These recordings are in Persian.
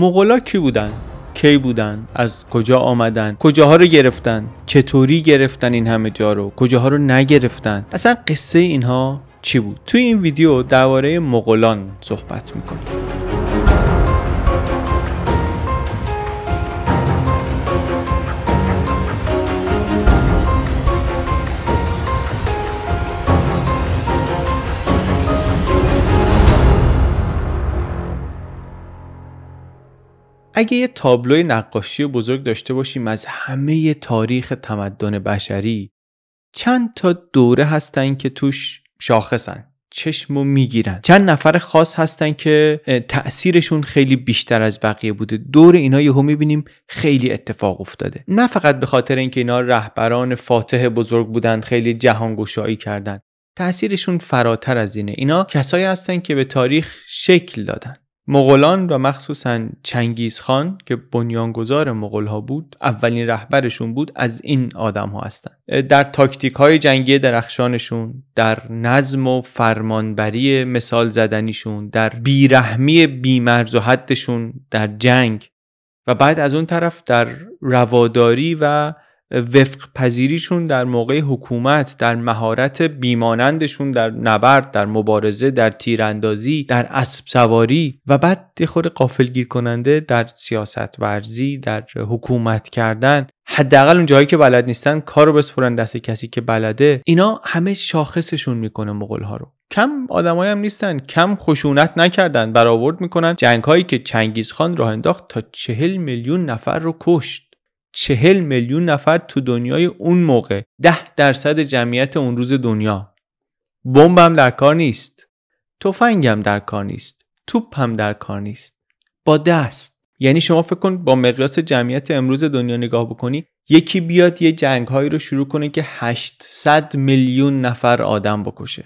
مغلا کی بودن کی بودن از کجا آمدن کجاها رو گرفتن چطوری گرفتن این همه جا رو کجاها رو نگرفتن اصلا قصه اینها چی بود توی این ویدیو درباره مغولان صحبت میکنیم اگه یه تابلوی نقاشی بزرگ داشته باشیم از همه تاریخ تمدن بشری چند تا دوره هستن که توش شاخصن چشم و میگیرن چند نفر خاص هستن که تأثیرشون خیلی بیشتر از بقیه بوده دور اینا یهو میبینیم خیلی اتفاق افتاده نه فقط به خاطر اینکه اینا رهبران فاتح بزرگ بودن خیلی گشایی کردند تأثیرشون فراتر از اینه اینا کسایی هستن که به تاریخ شکل دادن مغولان و مخصوصا چنگیز خان که بنیانگذار مغول ها بود اولین رهبرشون بود از این آدم ها هستند در تاکتیک های جنگی درخشانشون در نظم و فرمانبری مثال زدنیشون در بیرحمی بیمرز و حدشون در جنگ و بعد از اون طرف در رواداری و وفق پذیریشون در موقع حکومت در مهارت بیمانندشون در نبرد در مبارزه در تیراندازی در اسب سواری و بعد دخور قافل گیر کننده در سیاست ورزی در حکومت کردن حداقل اون جایی که بلد نیستن کار رو بسپرن دست کسی که بلده اینا همه شاخصشون میکنه مغول ها رو کم آدمایی هم نیستن کم خشونت نکردن برآورد میکنن جنگ هایی که چنگیز خان راه انداخت تا چهل میلیون نفر رو کشت چهل میلیون نفر تو دنیای اون موقع ده درصد جمعیت اون روز دنیا بمبم در کار نیست تفنگم در کار نیست توپم در کار نیست با دست یعنی شما فکر کن با مقیاس جمعیت امروز دنیا نگاه بکنی یکی بیاد یه جنگ هایی رو شروع کنه که 800 میلیون نفر آدم بکشه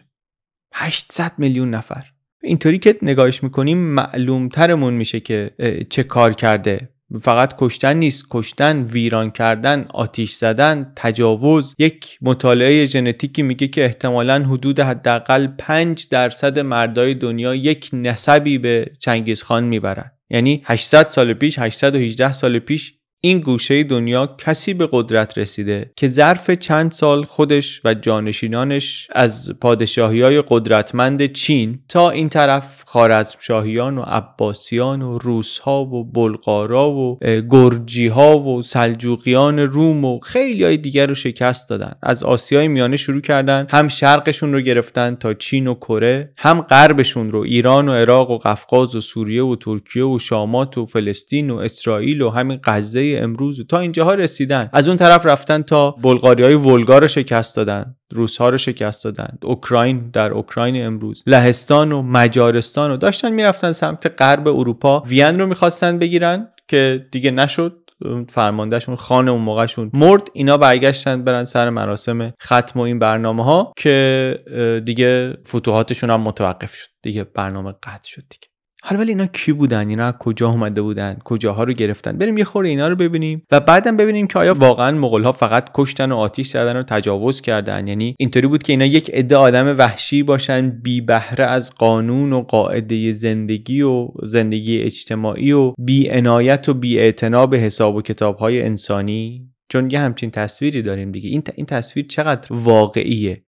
800 میلیون نفر اینطوری که نگاهش میکنیم معلومترمون میشه که چه کار کرده فقط کشتن نیست کشتن ویران کردن آتیش زدن تجاوز یک مطالعه ژنتیکی میگه که احتمالا حدود حداقل 5 درصد مردای دنیا یک نسبی به چنگیز خان میبرن یعنی 800 سال پیش 818 سال پیش این گوشه دنیا کسی به قدرت رسیده که ظرف چند سال خودش و جانشینانش از پادشاهی های قدرتمند چین تا این طرف خارزمشاهیان و عباسیان و روسها و بلغارا و گرجی و سلجوقیان روم و خیلی های دیگر رو شکست دادن از آسیای میانه شروع کردن هم شرقشون رو گرفتن تا چین و کره هم غربشون رو ایران و عراق و قفقاز و سوریه و ترکیه و شامات و فلسطین و اسرائیل و همین غزه امروز امروز تا اینجاها رسیدن از اون طرف رفتن تا های ولگا رو شکست دادن روس ها رو شکست دادن اوکراین در اوکراین امروز لهستان و مجارستان رو داشتن میرفتن سمت غرب اروپا وین رو میخواستن بگیرن که دیگه نشد فرماندهشون خانه اون موقعشون مرد اینا برگشتن برن سر مراسم ختم و این برنامه ها که دیگه فتوحاتشون هم متوقف شد دیگه برنامه قطع شد دیگه حالا ولی اینا کی بودن اینا از کجا اومده بودن کجاها رو گرفتن بریم یه خورده اینا رو ببینیم و بعدم ببینیم که آیا واقعا ها فقط کشتن و آتیش زدن و تجاوز کردن یعنی اینطوری بود که اینا یک عده آدم وحشی باشن بی بهره از قانون و قاعده زندگی و زندگی اجتماعی و بی عنایت و بی به حساب و های انسانی چون یه همچین تصویری داریم دیگه این تصویر چقدر واقعیه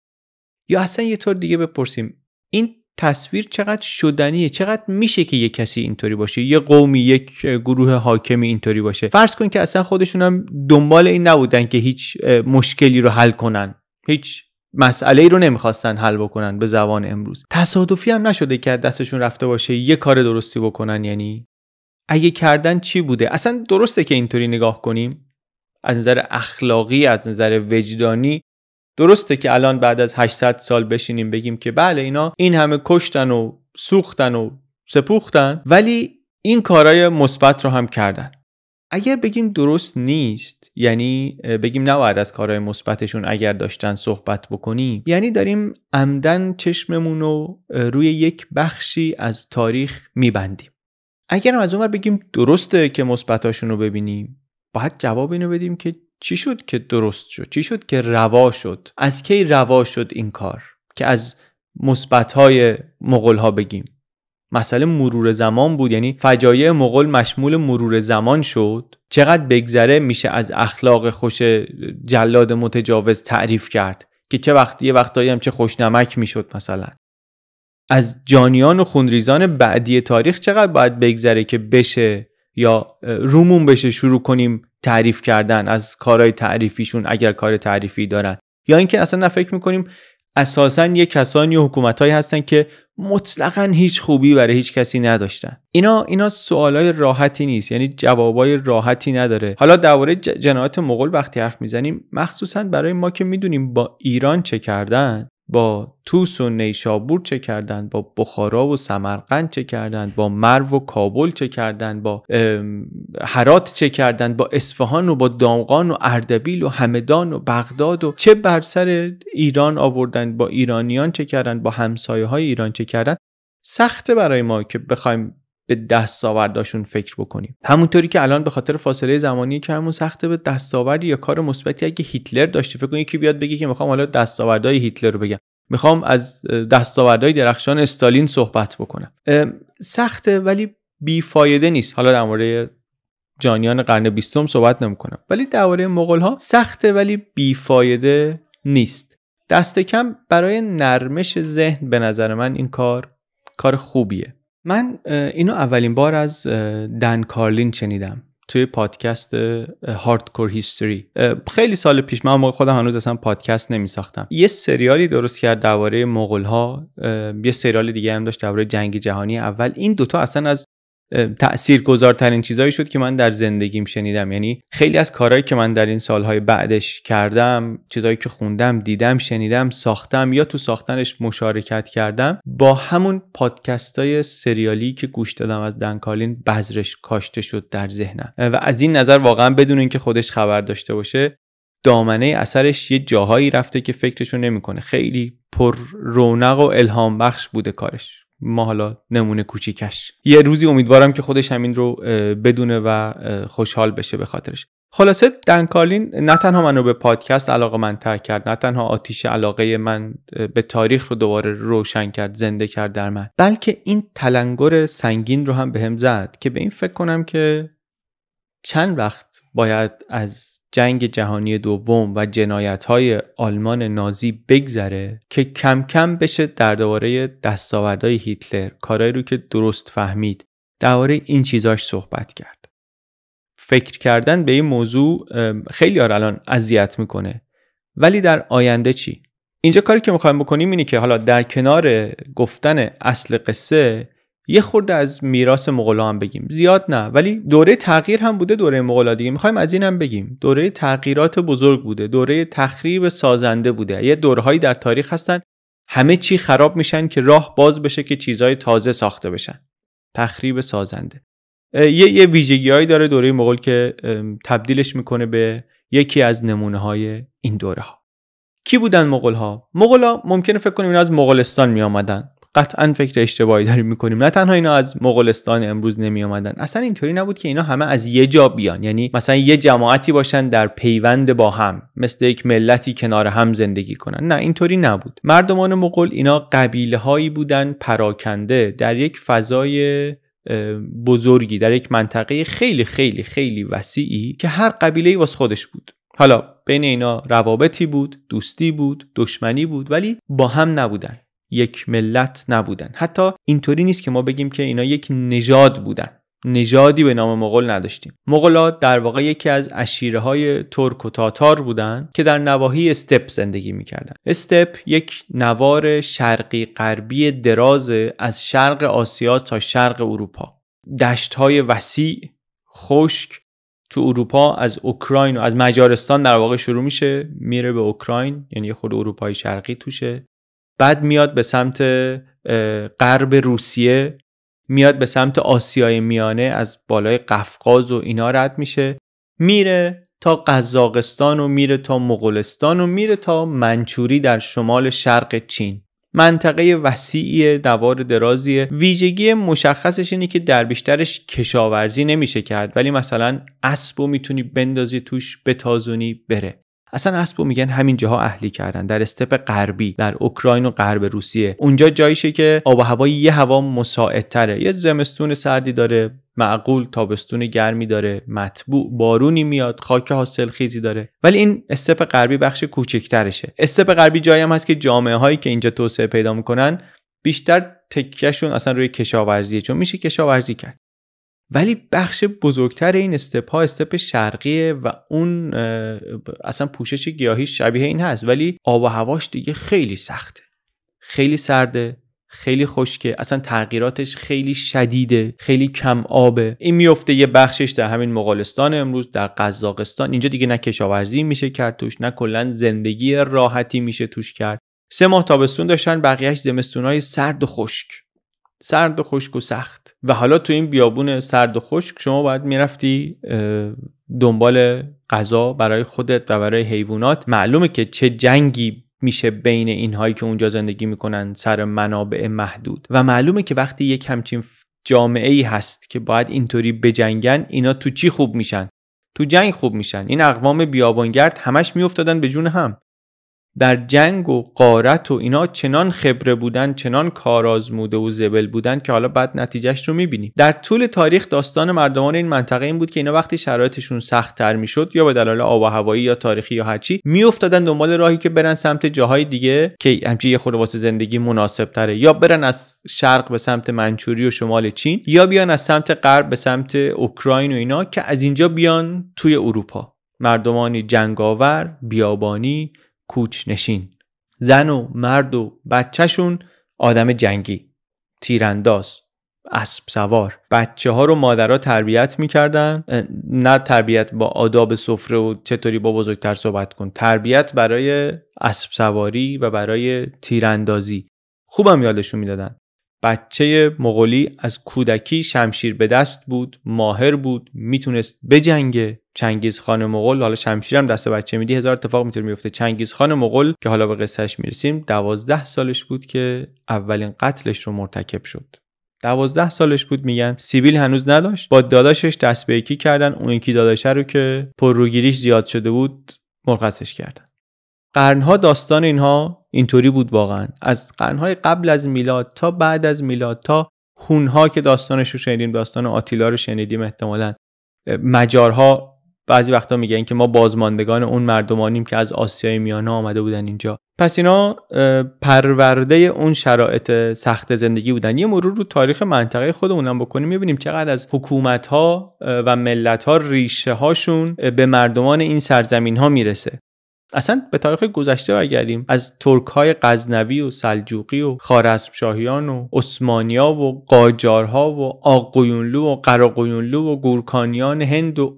یا اصلا یه طور دیگه بپرسیم تصویر چقدر شدنیه چقدر میشه که یه کسی اینطوری باشه یه قومی یک گروه حاکمی اینطوری باشه فرض کن که اصلا خودشون هم دنبال این نبودن که هیچ مشکلی رو حل کنن هیچ مسئله ای رو نمیخواستن حل بکنن به زبان امروز تصادفی هم نشده که دستشون رفته باشه یه کار درستی بکنن یعنی اگه کردن چی بوده اصلا درسته که اینطوری نگاه کنیم از نظر اخلاقی از نظر وجدانی درسته که الان بعد از 800 سال بشینیم بگیم که بله اینا این همه کشتن و سوختن و سپوختن ولی این کارهای مثبت رو هم کردن اگر بگیم درست نیست یعنی بگیم نباید از کارهای مثبتشون اگر داشتن صحبت بکنیم یعنی داریم عمدن چشممون رو روی یک بخشی از تاریخ میبندیم اگر از اونور بگیم درسته که مثبتاشون رو ببینیم باید جواب اینو بدیم که چی شد که درست شد چی شد که روا شد از کی روا شد این کار که از مثبت های مغول ها بگیم مسئله مرور زمان بود یعنی فجایع مغول مشمول مرور زمان شد چقدر بگذره میشه از اخلاق خوش جلاد متجاوز تعریف کرد که چه وقت یه وقتایی هم چه خوشنمک میشد مثلا از جانیان و خونریزان بعدی تاریخ چقدر باید بگذره که بشه یا رومون بشه شروع کنیم تعریف کردن از کارهای تعریفیشون اگر کار تعریفی دارن یا اینکه اصلا نفکر میکنیم اساسا یه کسانی و حکومتهایی هستن که مطلقا هیچ خوبی برای هیچ کسی نداشتن اینا اینا سوالای راحتی نیست یعنی جوابای راحتی نداره حالا درباره جنایت مغول وقتی حرف میزنیم مخصوصا برای ما که میدونیم با ایران چه کردن با توس و نیشابور چه کردند با بخارا و سمرقند چه کردند با مرو و کابل چه کردن با هرات چه کردند با اصفهان و با دامغان و اردبیل و همدان و بغداد و چه بر سر ایران آوردند با ایرانیان چه کردند با همسایه های ایران چه کردند سخته برای ما که بخوایم به دستاورداشون فکر بکنیم همونطوری که الان به خاطر فاصله زمانی که همون سخته به دستاورد یا کار مثبتی اگه هیتلر داشته فکر کنید که بیاد بگه که میخوام حالا دستاوردهای هیتلر رو بگم میخوام از دستاوردهای درخشان استالین صحبت بکنم سخته ولی بیفایده نیست حالا در مورد جانیان قرن بیستم صحبت نمیکنم ولی درباره مغول ها سخته ولی بیفایده نیست دست کم برای نرمش ذهن به نظر من این کار کار خوبیه من اینو اولین بار از دن کارلین شنیدم توی پادکست هاردکور هیستوری خیلی سال پیش من موقع خودم هنوز اصلا پادکست نمی ساختم یه سریالی درست کرد درباره مغول ها یه سریال دیگه هم داشت درباره جنگ جهانی اول این دوتا اصلا از گذارترین چیزهایی شد که من در زندگیم شنیدم یعنی خیلی از کارهایی که من در این سالهای بعدش کردم چیزایی که خوندم دیدم شنیدم ساختم یا تو ساختنش مشارکت کردم با همون پادکست های سریالی که گوش دادم از دنکالین بذرش کاشته شد در ذهنم و از این نظر واقعا بدون اینکه خودش خبر داشته باشه دامنه اثرش یه جاهایی رفته که فکرشو نمیکنه خیلی پر رونق و الهام بخش بوده کارش ما حالا نمونه کوچیکش یه روزی امیدوارم که خودش همین رو بدونه و خوشحال بشه به خاطرش خلاصه دنکارلین نه تنها منو به پادکست علاقه من تر کرد نه تنها آتیش علاقه من به تاریخ رو دوباره روشن کرد زنده کرد در من بلکه این تلنگر سنگین رو هم بهم هم زد که به این فکر کنم که چند وقت باید از جنگ جهانی دوم و جنایتهای آلمان نازی بگذره که کم کم بشه در دواره دستاوردهای هیتلر کارایی رو که درست فهمید درباره این چیزاش صحبت کرد فکر کردن به این موضوع خیلی ها الان اذیت میکنه ولی در آینده چی اینجا کاری که میخوایم بکنیم اینه که حالا در کنار گفتن اصل قصه یه خورده از میراث مغلا هم بگیم زیاد نه ولی دوره تغییر هم بوده دوره مغلا دیگه میخوایم از این هم بگیم دوره تغییرات بزرگ بوده دوره تخریب سازنده بوده یه دورهایی در تاریخ هستن همه چی خراب میشن که راه باز بشه که چیزهای تازه ساخته بشن تخریب سازنده یه یه ویژگیهایی داره دوره مغول که تبدیلش میکنه به یکی از نمونه های این دوره ها کی بودن مغول ها مغول ممکنه فکر کنیم اینا از مغولستان می آمدن قطعا فکر اشتباهی داریم میکنیم نه تنها اینا از مغولستان امروز نمی آمدن اصلا اینطوری نبود که اینا همه از یه جا بیان یعنی مثلا یه جماعتی باشن در پیوند با هم مثل یک ملتی کنار هم زندگی کنن نه اینطوری نبود مردمان مغول اینا قبیله هایی بودن پراکنده در یک فضای بزرگی در یک منطقه خیلی خیلی خیلی وسیعی که هر قبیله واس خودش بود حالا بین اینا روابطی بود دوستی بود دشمنی بود ولی با هم نبودن یک ملت نبودن حتی اینطوری نیست که ما بگیم که اینا یک نژاد بودن نژادی به نام مغول نداشتیم مغلا در واقع یکی از اشیره های ترک و تاتار بودن که در نواحی استپ زندگی میکردن استپ یک نوار شرقی غربی دراز از شرق آسیا تا شرق اروپا دشت های وسیع خشک تو اروپا از اوکراین و از مجارستان در واقع شروع میشه میره به اوکراین یعنی خود اروپای شرقی توشه بعد میاد به سمت غرب روسیه میاد به سمت آسیای میانه از بالای قفقاز و اینا رد میشه میره تا قزاقستان و میره تا مغولستان و میره تا منچوری در شمال شرق چین منطقه وسیعی دوار درازیه ویژگی مشخصش اینه که در بیشترش کشاورزی نمیشه کرد ولی مثلا اسب و میتونی بندازی توش بتازونی بره اصلا اسبو میگن همین جاها اهلی کردن در استپ غربی در اوکراین و غرب روسیه اونجا جاییشه که آب و هوای یه هوا مساعدتره یه زمستون سردی داره معقول تابستون گرمی داره مطبوع بارونی میاد خاک حاصل خیزی داره ولی این استپ غربی بخش کوچکترشه استپ غربی جایی هم هست که جامعه هایی که اینجا توسعه پیدا میکنن بیشتر تکیهشون اصلا روی کشاورزیه چون میشه کشاورزی کرد ولی بخش بزرگتر این استپ ها استپ شرقیه و اون اصلا پوشش گیاهی شبیه این هست ولی آب و هواش دیگه خیلی سخته خیلی سرده خیلی خشکه اصلا تغییراتش خیلی شدیده خیلی کم آبه این میفته یه بخشش در همین مغولستان امروز در قزاقستان اینجا دیگه نه کشاورزی میشه کرد توش نه کلا زندگی راحتی میشه توش کرد سه ماه تابستون داشتن بقیهش زمستونای سرد و خشک سرد و خشک و سخت و حالا تو این بیابون سرد و خشک شما باید میرفتی دنبال غذا برای خودت و برای حیوانات معلومه که چه جنگی میشه بین اینهایی که اونجا زندگی میکنن سر منابع محدود و معلومه که وقتی یک همچین جامعه ای هست که باید اینطوری بجنگن اینا تو چی خوب میشن تو جنگ خوب میشن این اقوام بیابانگرد همش میافتادن به جون هم در جنگ و قارت و اینا چنان خبره بودن چنان کارآزموده و زبل بودن که حالا بعد نتیجهش رو میبینیم در طول تاریخ داستان مردمان این منطقه این بود که اینا وقتی شرایطشون سختتر میشد یا به دلایل آب و هوایی یا تاریخی یا هرچی میافتادن دنبال راهی که برن سمت جاهای دیگه که همچین یه خورده واسه زندگی مناسب تره یا برن از شرق به سمت منچوری و شمال چین یا بیان از سمت غرب به سمت اوکراین و اینا که از اینجا بیان توی اروپا مردمانی جنگاور بیابانی کوچ نشین زن و مرد و بچهشون آدم جنگی تیرانداز اسب سوار بچه ها رو مادرها تربیت میکردن نه تربیت با آداب سفره و چطوری با بزرگتر صحبت کن تربیت برای اسب سواری و برای تیراندازی خوبم یادشون میدادن بچه مغولی از کودکی شمشیر به دست بود ماهر بود میتونست بجنگه چنگیز خان مغول حالا شمشیرم دست بچه میدی هزار اتفاق میتونه میفته چنگیز خان مغول که حالا به قصهش میرسیم دوازده سالش بود که اولین قتلش رو مرتکب شد دوازده سالش بود میگن سیبیل هنوز نداشت با داداشش دست به یکی کردن اون یکی داداشه رو که پرروگیریش زیاد شده بود مرخصش کردن قرنها داستان اینها اینطوری بود واقعا از قرنهای قبل از میلاد تا بعد از میلاد تا خونها که داستانش رو شنیدیم داستان آتیلا رو شنیدیم احتمالا مجارها بعضی وقتا میگن که ما بازماندگان اون مردمانیم که از آسیای میانه آمده بودن اینجا پس اینا پرورده اون شرایط سخت زندگی بودن یه مرور رو تاریخ منطقه خودمونم بکنیم میبینیم چقدر از حکومت ها و ملت ها ریشه هاشون به مردمان این سرزمین ها میرسه اصلا به تاریخ گذشته برگردیم از ترک های غزنوی و سلجوقی و شاهیان و عثمانیا و قاجارها و آقویونلو و قراقویونلو و گورکانیان هند و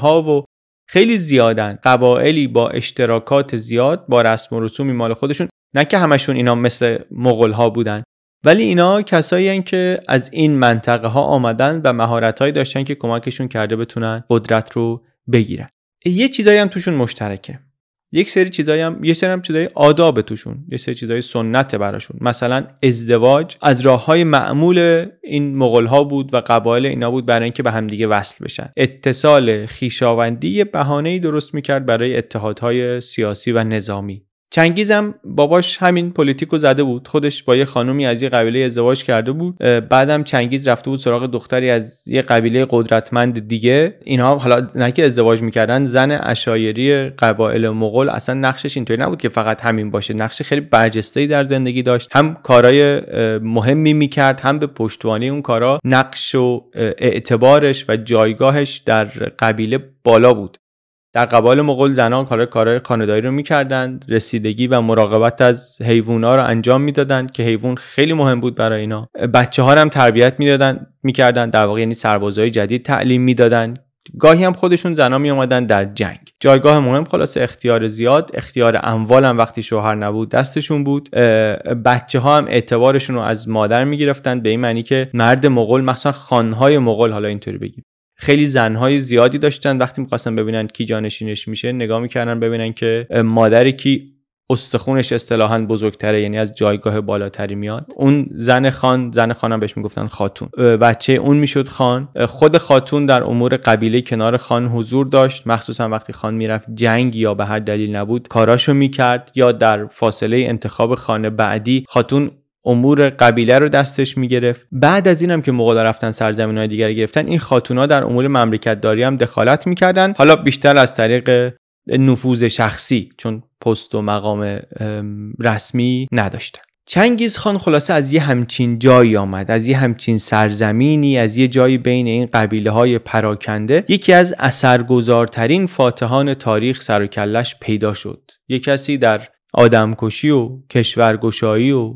ها و خیلی زیادن قبائلی با اشتراکات زیاد با رسم و رسومی مال خودشون نه که همشون اینا مثل مغول ها بودن ولی اینا کسایی هن که از این منطقه ها آمدن و مهارتهایی داشتن که کمکشون کرده بتونن قدرت رو بگیرن یه چیزایی هم توشون مشترکه یک سری چیزایی هم یه سری هم چیزای آداب توشون یه سری چیزای سنت براشون مثلا ازدواج از راه های معمول این مغول ها بود و قبایل اینا بود برای اینکه به همدیگه وصل بشن اتصال خیشاوندی یه بهانه درست میکرد برای اتحادهای سیاسی و نظامی چنگیزم باباش همین پلیتیکو زده بود خودش با یه خانومی از یه قبیله ازدواج کرده بود بعدم چنگیز رفته بود سراغ دختری از یه قبیله قدرتمند دیگه اینها حالا نه که ازدواج میکردن زن اشایری قبایل مغول اصلا نقشش اینطوری نبود که فقط همین باشه نقش خیلی برجسته در زندگی داشت هم کارای مهمی میکرد هم به پشتوانی اون کارا نقش و اعتبارش و جایگاهش در قبیله بالا بود در قبال مغول زنان کار کارهای خانه‌داری رو میکردند رسیدگی و مراقبت از ها رو انجام میدادند که حیوان خیلی مهم بود برای اینا بچه ها هم تربیت میدادند میکردند در واقع یعنی سربازهای جدید تعلیم میدادند. گاهی هم خودشون زنا می در جنگ جایگاه مهم خلاص اختیار زیاد اختیار اموال هم وقتی شوهر نبود دستشون بود بچه ها هم اعتبارشون رو از مادر می به این معنی که مرد مغول مثلا خانهای مغول حالا اینطوری بگیم خیلی زنهای زیادی داشتن وقتی میخواستن ببینن کی جانشینش میشه نگاه میکردن ببینن که مادر کی استخونش اصطلاحا بزرگتره یعنی از جایگاه بالاتری میاد اون زن خان زن خانم بهش میگفتن خاتون بچه اون میشد خان خود خاتون در امور قبیله کنار خان حضور داشت مخصوصا وقتی خان میرفت جنگ یا به هر دلیل نبود کاراشو میکرد یا در فاصله انتخاب خانه بعدی خاتون امور قبیله رو دستش میگرفت بعد از اینم که مغولا رفتن سرزمین های دیگر گرفتن این خاتونا در امور مملکتداری هم دخالت میکردن حالا بیشتر از طریق نفوذ شخصی چون پست و مقام رسمی نداشتن چنگیز خان خلاصه از یه همچین جایی آمد از یه همچین سرزمینی از یه جایی بین این قبیله های پراکنده یکی از اثرگذارترین فاتحان تاریخ سر پیدا شد یه کسی در آدمکشی و کشورگشایی و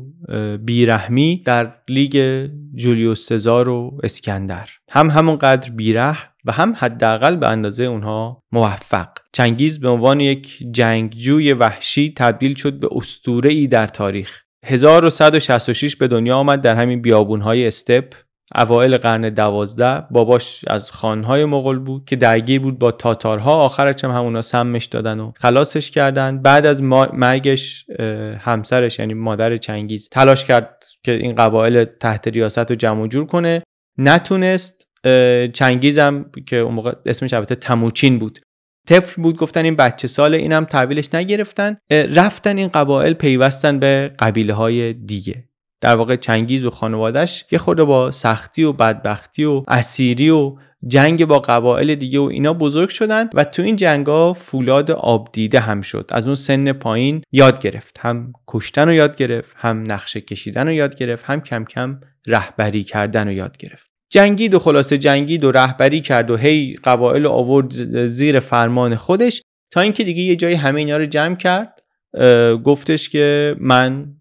بیرحمی در لیگ جولیوس سزار و اسکندر هم همونقدر بیره و هم حداقل به اندازه اونها موفق چنگیز به عنوان یک جنگجوی وحشی تبدیل شد به اسطوره ای در تاریخ 1166 به دنیا آمد در همین بیابونهای استپ اوایل قرن دوازده باباش از خانهای مغول بود که درگیر بود با تاتارها آخرش هم همونا سمش دادن و خلاصش کردن بعد از مرگش همسرش یعنی مادر چنگیز تلاش کرد که این قبایل تحت ریاست رو جمع جور کنه نتونست چنگیزم که اون موقع اسمش البته تموچین بود طفل بود گفتن این بچه سال اینم تحویلش نگرفتن رفتن این قبایل پیوستن به قبیله های دیگه در واقع چنگیز و خانوادهش که خود با سختی و بدبختی و اسیری و جنگ با قبایل دیگه و اینا بزرگ شدند و تو این جنگا ها فولاد آبدیده هم شد از اون سن پایین یاد گرفت هم کشتن رو یاد گرفت هم نقشه کشیدن رو یاد گرفت هم کم کم رهبری کردن رو یاد گرفت جنگید و خلاصه جنگید و رهبری کرد و هی قبایل آورد زیر فرمان خودش تا اینکه دیگه یه جای همه اینا رو جمع کرد گفتش که من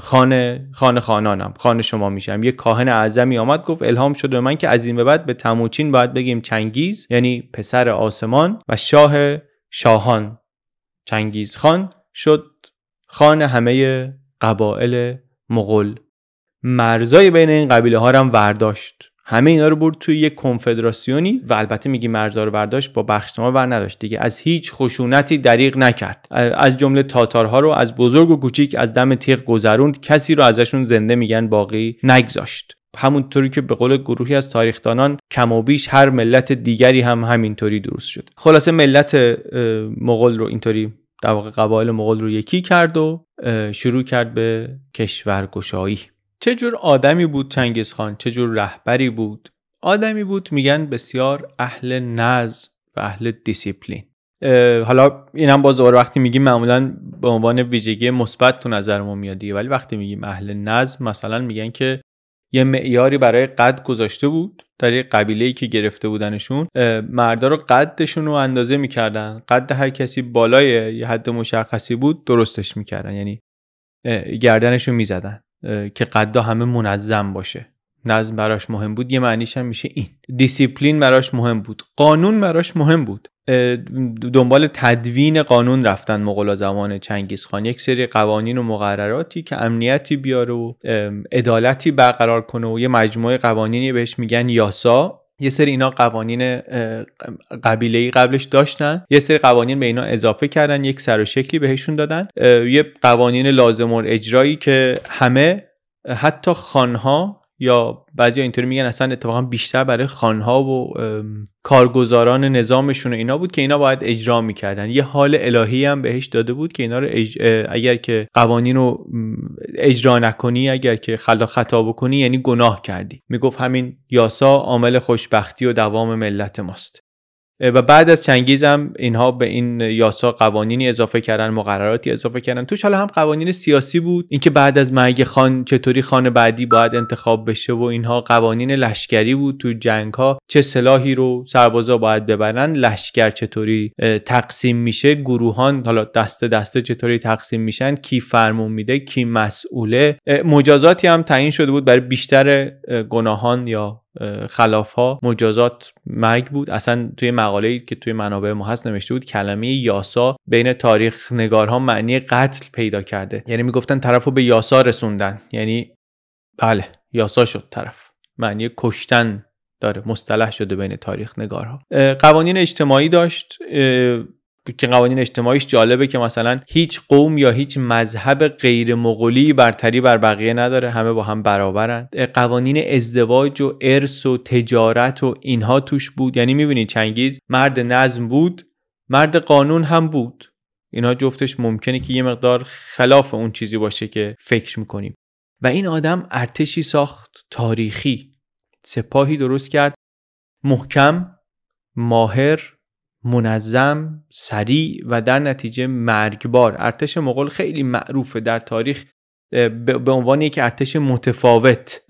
خانه خانه خانانم خانه شما میشم یه کاهن اعظمی آمد گفت الهام شد به من که از این به بعد به تموچین باید بگیم چنگیز یعنی پسر آسمان و شاه شاهان چنگیز خان شد خان همه قبایل مغل مرزای بین این قبیله ها هم ورداشت همه اینا رو برد توی یک کنفدراسیونی و البته میگی مرزا رو برداشت با بخشنامه بر نداشت دیگه از هیچ خشونتی دریغ نکرد از جمله تاتارها رو از بزرگ و کوچیک از دم تیغ گذروند کسی رو ازشون زنده میگن باقی نگذاشت همونطوری که به قول گروهی از تاریخدانان کم و بیش هر ملت دیگری هم همینطوری درست شد خلاصه ملت مغول رو اینطوری در واقع قبایل مغول رو یکی کرد و شروع کرد به کشورگشایی چه جور آدمی بود چنگیز خان چه جور رهبری بود آدمی بود میگن بسیار اهل نظم و اهل دیسیپلین حالا اینم باز دوباره وقتی میگیم معمولا به عنوان ویژگی مثبت تو نظر ما میاد ولی وقتی میگیم اهل نظم مثلا میگن که یه معیاری برای قد گذاشته بود در یه قبیله ای که گرفته بودنشون مردا رو قدشون رو اندازه میکردن قد هر کسی بالای یه حد مشخصی بود درستش میکردن یعنی گردنشون میزدن که قدا همه منظم باشه نظم براش مهم بود یه معنیش هم میشه این دیسیپلین براش مهم بود قانون براش مهم بود دنبال تدوین قانون رفتن مغلا زمان چنگیز خان یک سری قوانین و مقرراتی که امنیتی بیاره و عدالتی برقرار کنه و یه مجموعه قوانینی بهش میگن یاسا یه سری اینا قوانین قبیله قبلش داشتن یه سری قوانین به اینا اضافه کردن یک سر و شکلی بهشون دادن یه قوانین لازم و اجرایی که همه حتی خانها یا بعضی اینطوری میگن اصلا اتفاقا بیشتر برای خانها و کارگزاران نظامشون و اینا بود که اینا باید اجرا میکردن یه حال الهی هم بهش داده بود که اینا رو اگر که قوانین رو اجرا نکنی اگر که خلا خطا بکنی یعنی گناه کردی میگفت همین یاسا عامل خوشبختی و دوام ملت ماست و بعد از چنگیز هم اینها به این یاسا قوانینی اضافه کردن مقرراتی اضافه کردن توش حالا هم قوانین سیاسی بود اینکه بعد از مرگ خان چطوری خان بعدی باید انتخاب بشه و اینها قوانین لشکری بود تو جنگ ها چه سلاحی رو سربازا باید ببرن لشکر چطوری تقسیم میشه گروهان حالا دسته دسته چطوری تقسیم میشن کی فرمون میده کی مسئوله مجازاتی هم تعیین شده بود برای بیشتر گناهان یا خلاف ها مجازات مرگ بود اصلا توی مقاله که توی منابع ما هست نوشته بود کلمه یاسا بین تاریخ نگارها معنی قتل پیدا کرده یعنی میگفتن رو به یاسا رسوندن یعنی بله یاسا شد طرف معنی کشتن داره مصطلح شده بین تاریخ نگارها قوانین اجتماعی داشت که قوانین اجتماعیش جالبه که مثلا هیچ قوم یا هیچ مذهب غیر مغولی برتری بر بقیه نداره همه با هم برابرند قوانین ازدواج و ارث و تجارت و اینها توش بود یعنی میبینید چنگیز مرد نظم بود مرد قانون هم بود اینها جفتش ممکنه که یه مقدار خلاف اون چیزی باشه که فکر میکنیم و این آدم ارتشی ساخت تاریخی سپاهی درست کرد محکم ماهر منظم سریع و در نتیجه مرگبار ارتش مغول خیلی معروفه در تاریخ به عنوان یک ارتش متفاوت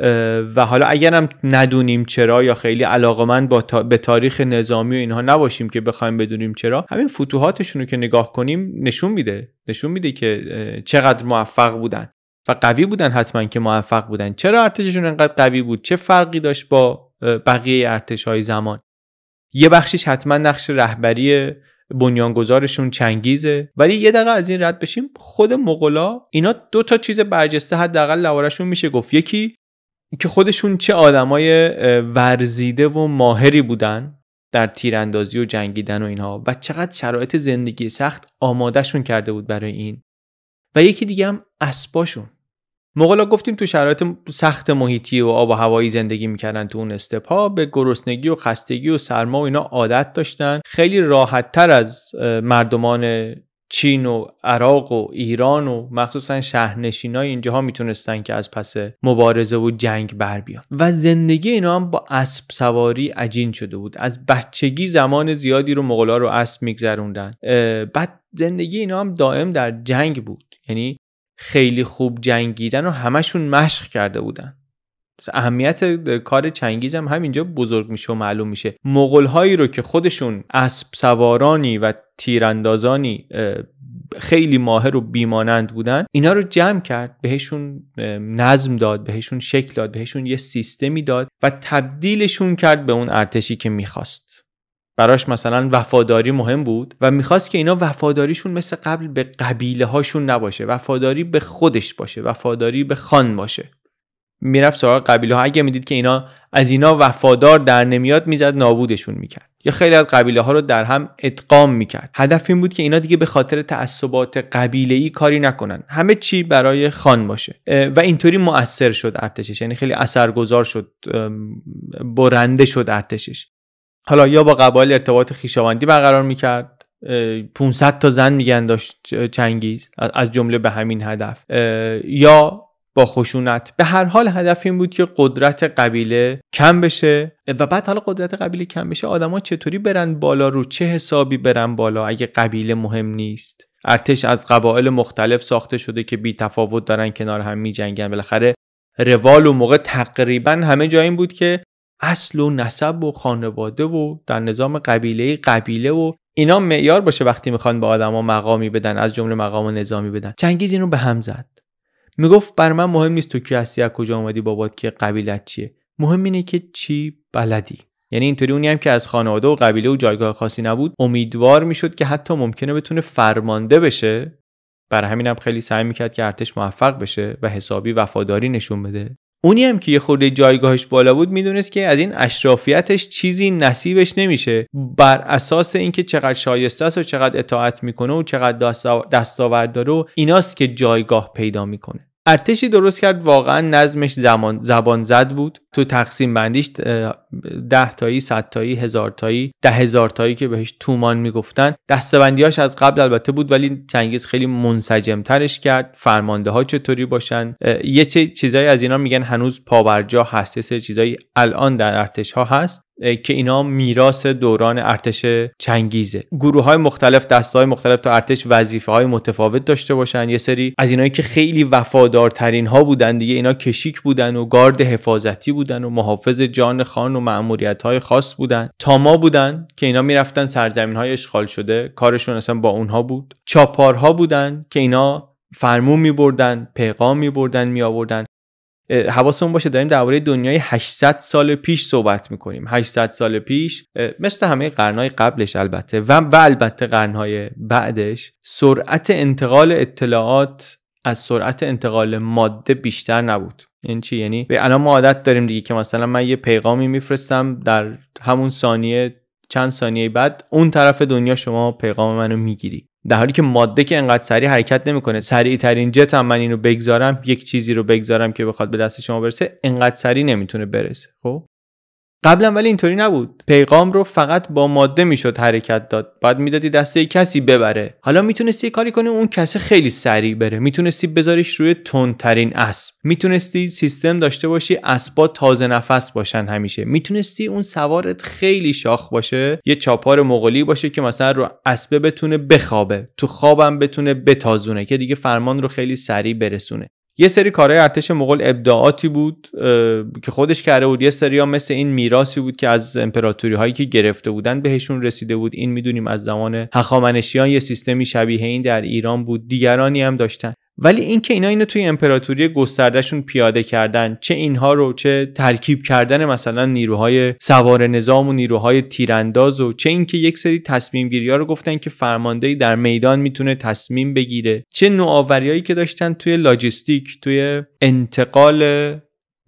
و حالا اگرم ندونیم چرا یا خیلی علاقمند با به تاریخ نظامی و اینها نباشیم که بخوایم بدونیم چرا همین فتوحاتشون رو که نگاه کنیم نشون میده نشون میده که چقدر موفق بودن و قوی بودن حتما که موفق بودن چرا ارتششون انقدر قوی بود چه فرقی داشت با بقیه ارتش های زمان یه بخشش حتما نقش رهبری بنیانگذارشون چنگیزه ولی یه دقیقه از این رد بشیم خود مغلا اینا دو تا چیز برجسته حداقل لوارشون میشه گفت یکی که خودشون چه آدمای ورزیده و ماهری بودن در تیراندازی و جنگیدن و اینها و چقدر شرایط زندگی سخت آمادهشون کرده بود برای این و یکی دیگه هم اسباشون مغلا گفتیم تو شرایط سخت محیطی و آب و هوایی زندگی میکردن تو اون استپا به گرسنگی و خستگی و سرما و اینا عادت داشتن خیلی راحتتر از مردمان چین و عراق و ایران و مخصوصا شهرنشینای اینجاها میتونستن که از پس مبارزه و جنگ بر بیان و زندگی اینا هم با اسب سواری عجین شده بود از بچگی زمان زیادی رو مغلا رو اسب میگذروندن بعد زندگی اینا هم دائم در جنگ بود یعنی خیلی خوب جنگیدن و همشون مشق کرده بودن اهمیت کار چنگیز هم همینجا بزرگ میشه و معلوم میشه مغول هایی رو که خودشون اسب سوارانی و تیراندازانی خیلی ماهر و بیمانند بودن اینا رو جمع کرد بهشون نظم داد بهشون شکل داد بهشون یه سیستمی داد و تبدیلشون کرد به اون ارتشی که میخواست براش مثلا وفاداری مهم بود و میخواست که اینا وفاداریشون مثل قبل به قبیله هاشون نباشه وفاداری به خودش باشه وفاداری به خان باشه میرفت سراغ قبیله ها اگه میدید که اینا از اینا وفادار در نمیاد میزد نابودشون میکرد یا خیلی از قبیله ها رو در هم ادغام میکرد هدف این بود که اینا دیگه به خاطر تعصبات قبیله ای کاری نکنن همه چی برای خان باشه و اینطوری مؤثر شد ارتشش یعنی خیلی اثرگذار شد برنده شد ارتشش حالا یا با قبایل ارتباط خیشاوندی برقرار میکرد 500 تا زن میگن داشت چنگیز از جمله به همین هدف یا با خشونت به هر حال هدف این بود که قدرت قبیله کم بشه و بعد حالا قدرت قبیله کم بشه آدما چطوری برن بالا رو چه حسابی برن بالا اگه قبیله مهم نیست ارتش از قبایل مختلف ساخته شده که بی تفاوت دارن کنار هم می جنگن بالاخره روال و موقع تقریبا همه جا این بود که اصل و نسب و خانواده و در نظام قبیله قبیله و اینا معیار باشه وقتی میخوان به آدما مقامی بدن از جمله مقام و نظامی بدن چنگیز اینو به هم زد میگفت بر من مهم نیست تو کی هستی از کجا اومدی بابات که قبیلت چیه مهم اینه که چی بلدی یعنی اینطوری اونی هم که از خانواده و قبیله و جایگاه خاصی نبود امیدوار میشد که حتی ممکنه بتونه فرمانده بشه برای همین هم خیلی سعی میکرد که ارتش موفق بشه و حسابی وفاداری نشون بده اونی هم که یه خورده جایگاهش بالا بود میدونست که از این اشرافیتش چیزی نصیبش نمیشه بر اساس اینکه چقدر شایسته است و چقدر اطاعت میکنه و چقدر دستاورد داره و ایناست که جایگاه پیدا میکنه ارتشی درست کرد واقعا نظمش زمان زبان زد بود تو تقسیم بندیش ده تایی صد تایی هزار تایی ده هزار تایی که بهش تومان میگفتن دستبندیاش از قبل البته بود ولی چنگیز خیلی منسجم کرد فرمانده ها چطوری باشن یه چیزایی از اینا میگن هنوز پاورجا هست یه چیزایی الان در ارتش ها هست که اینا میراث دوران ارتش چنگیزه گروه های مختلف های مختلف تا ارتش وظیفه های متفاوت داشته باشن یه سری از اینایی که خیلی وفادارترین ها بودن دیگه اینا کشیک بودن و گارد حفاظتی بودن و محافظ جان خان و معموریت های خاص بودن ما بودن که اینا میرفتن سرزمین های اشغال شده کارشون اصلا با اونها بود چاپارها بودن که اینا فرمون می بردن پیغام می بردن می آوردن حواسمون باشه داریم درباره دنیای 800 سال پیش صحبت کنیم 800 سال پیش مثل همه قرنهای قبلش البته و, و البته قرنهای بعدش سرعت انتقال اطلاعات از سرعت انتقال ماده بیشتر نبود این چی یعنی الان ما عادت داریم دیگه که مثلا من یه پیغامی میفرستم در همون ثانیه چند ثانیه بعد اون طرف دنیا شما پیغام منو میگیری در حالی که ماده که انقدر سریع حرکت نمیکنه سریع ترین جت هم من اینو بگذارم یک چیزی رو بگذارم که بخواد به دست شما برسه انقدر سریع نمیتونه برسه خب قبلا ولی اینطوری نبود پیغام رو فقط با ماده میشد حرکت داد بعد میدادی دسته کسی ببره حالا میتونستی کاری کنی اون کسی خیلی سریع بره میتونستی بذاریش روی تندترین اسب میتونستی سیستم داشته باشی اسبا تازه نفس باشن همیشه میتونستی اون سوارت خیلی شاخ باشه یه چاپار مغولی باشه که مثلا رو اسبه بتونه بخوابه تو خوابم بتونه بتازونه که دیگه فرمان رو خیلی سریع برسونه یه سری کارهای ارتش مغول ابداعاتی بود که خودش کرده بود یه سری ها مثل این میراثی بود که از امپراتوری هایی که گرفته بودن بهشون رسیده بود این میدونیم از زمان هخامنشیان یه سیستمی شبیه این در ایران بود دیگرانی هم داشتن ولی اینکه اینا اینو توی امپراتوری گستردهشون پیاده کردن چه اینها رو چه ترکیب کردن مثلا نیروهای سوار نظام و نیروهای تیرانداز و چه اینکه یک سری تصمیم گیری ها رو گفتن که فرماندهی در میدان میتونه تصمیم بگیره چه نوآوریایی که داشتن توی لاجستیک توی انتقال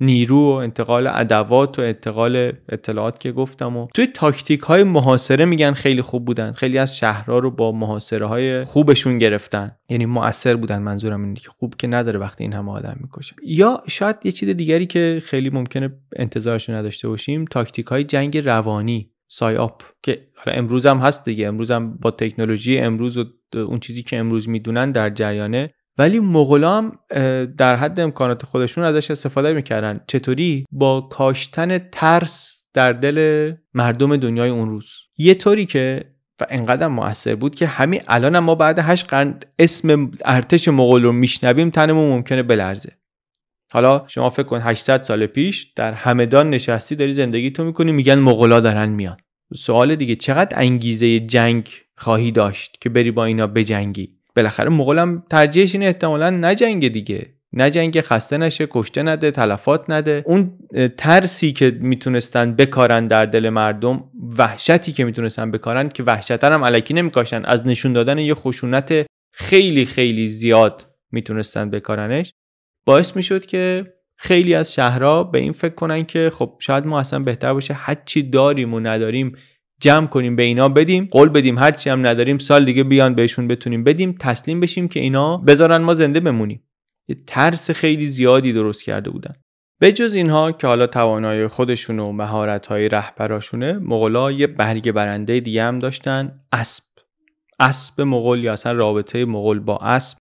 نیرو و انتقال ادوات و انتقال اطلاعات که گفتم و توی تاکتیک های محاصره میگن خیلی خوب بودن خیلی از شهرها رو با محاصره های خوبشون گرفتن یعنی مؤثر بودن منظورم اینه که خوب که نداره وقتی این همه آدم میکشه یا شاید یه چیز دیگری که خیلی ممکنه انتظارش نداشته باشیم تاکتیک های جنگ روانی سای آپ که حالا امروز هم هست دیگه امروز هم با تکنولوژی امروز و اون چیزی که امروز میدونن در جریانه ولی مغلام در حد امکانات خودشون ازش استفاده میکردن چطوری با کاشتن ترس در دل مردم دنیای اون روز یه طوری که و انقدر موثر بود که همین الان ما بعد هشت قرن اسم ارتش مغول رو میشنویم تنمون ممکنه بلرزه حالا شما فکر کن 800 سال پیش در همدان نشستی داری زندگی تو میکنی میگن مغلا دارن میان سوال دیگه چقدر انگیزه جنگ خواهی داشت که بری با اینا بجنگی بالاخره مغولم ترجیحش اینه احتمالا نجنگه دیگه نجنگه خسته نشه کشته نده تلفات نده اون ترسی که میتونستن بکارن در دل مردم وحشتی که میتونستن بکارن که وحشتر هم علکی نمیکاشن از نشون دادن یه خشونت خیلی خیلی زیاد میتونستن بکارنش باعث میشد که خیلی از شهرها به این فکر کنن که خب شاید ما اصلا بهتر باشه هر داریم و نداریم جمع کنیم به اینا بدیم قول بدیم هرچی هم نداریم سال دیگه بیان بهشون بتونیم بدیم تسلیم بشیم که اینا بذارن ما زنده بمونیم یه ترس خیلی زیادی درست کرده بودن به جز اینها که حالا توانای خودشون و های رهبراشونه مغلا یه برگ برنده دیگه هم داشتن اسب اسب مغول یا اصلا رابطه مغول با اسب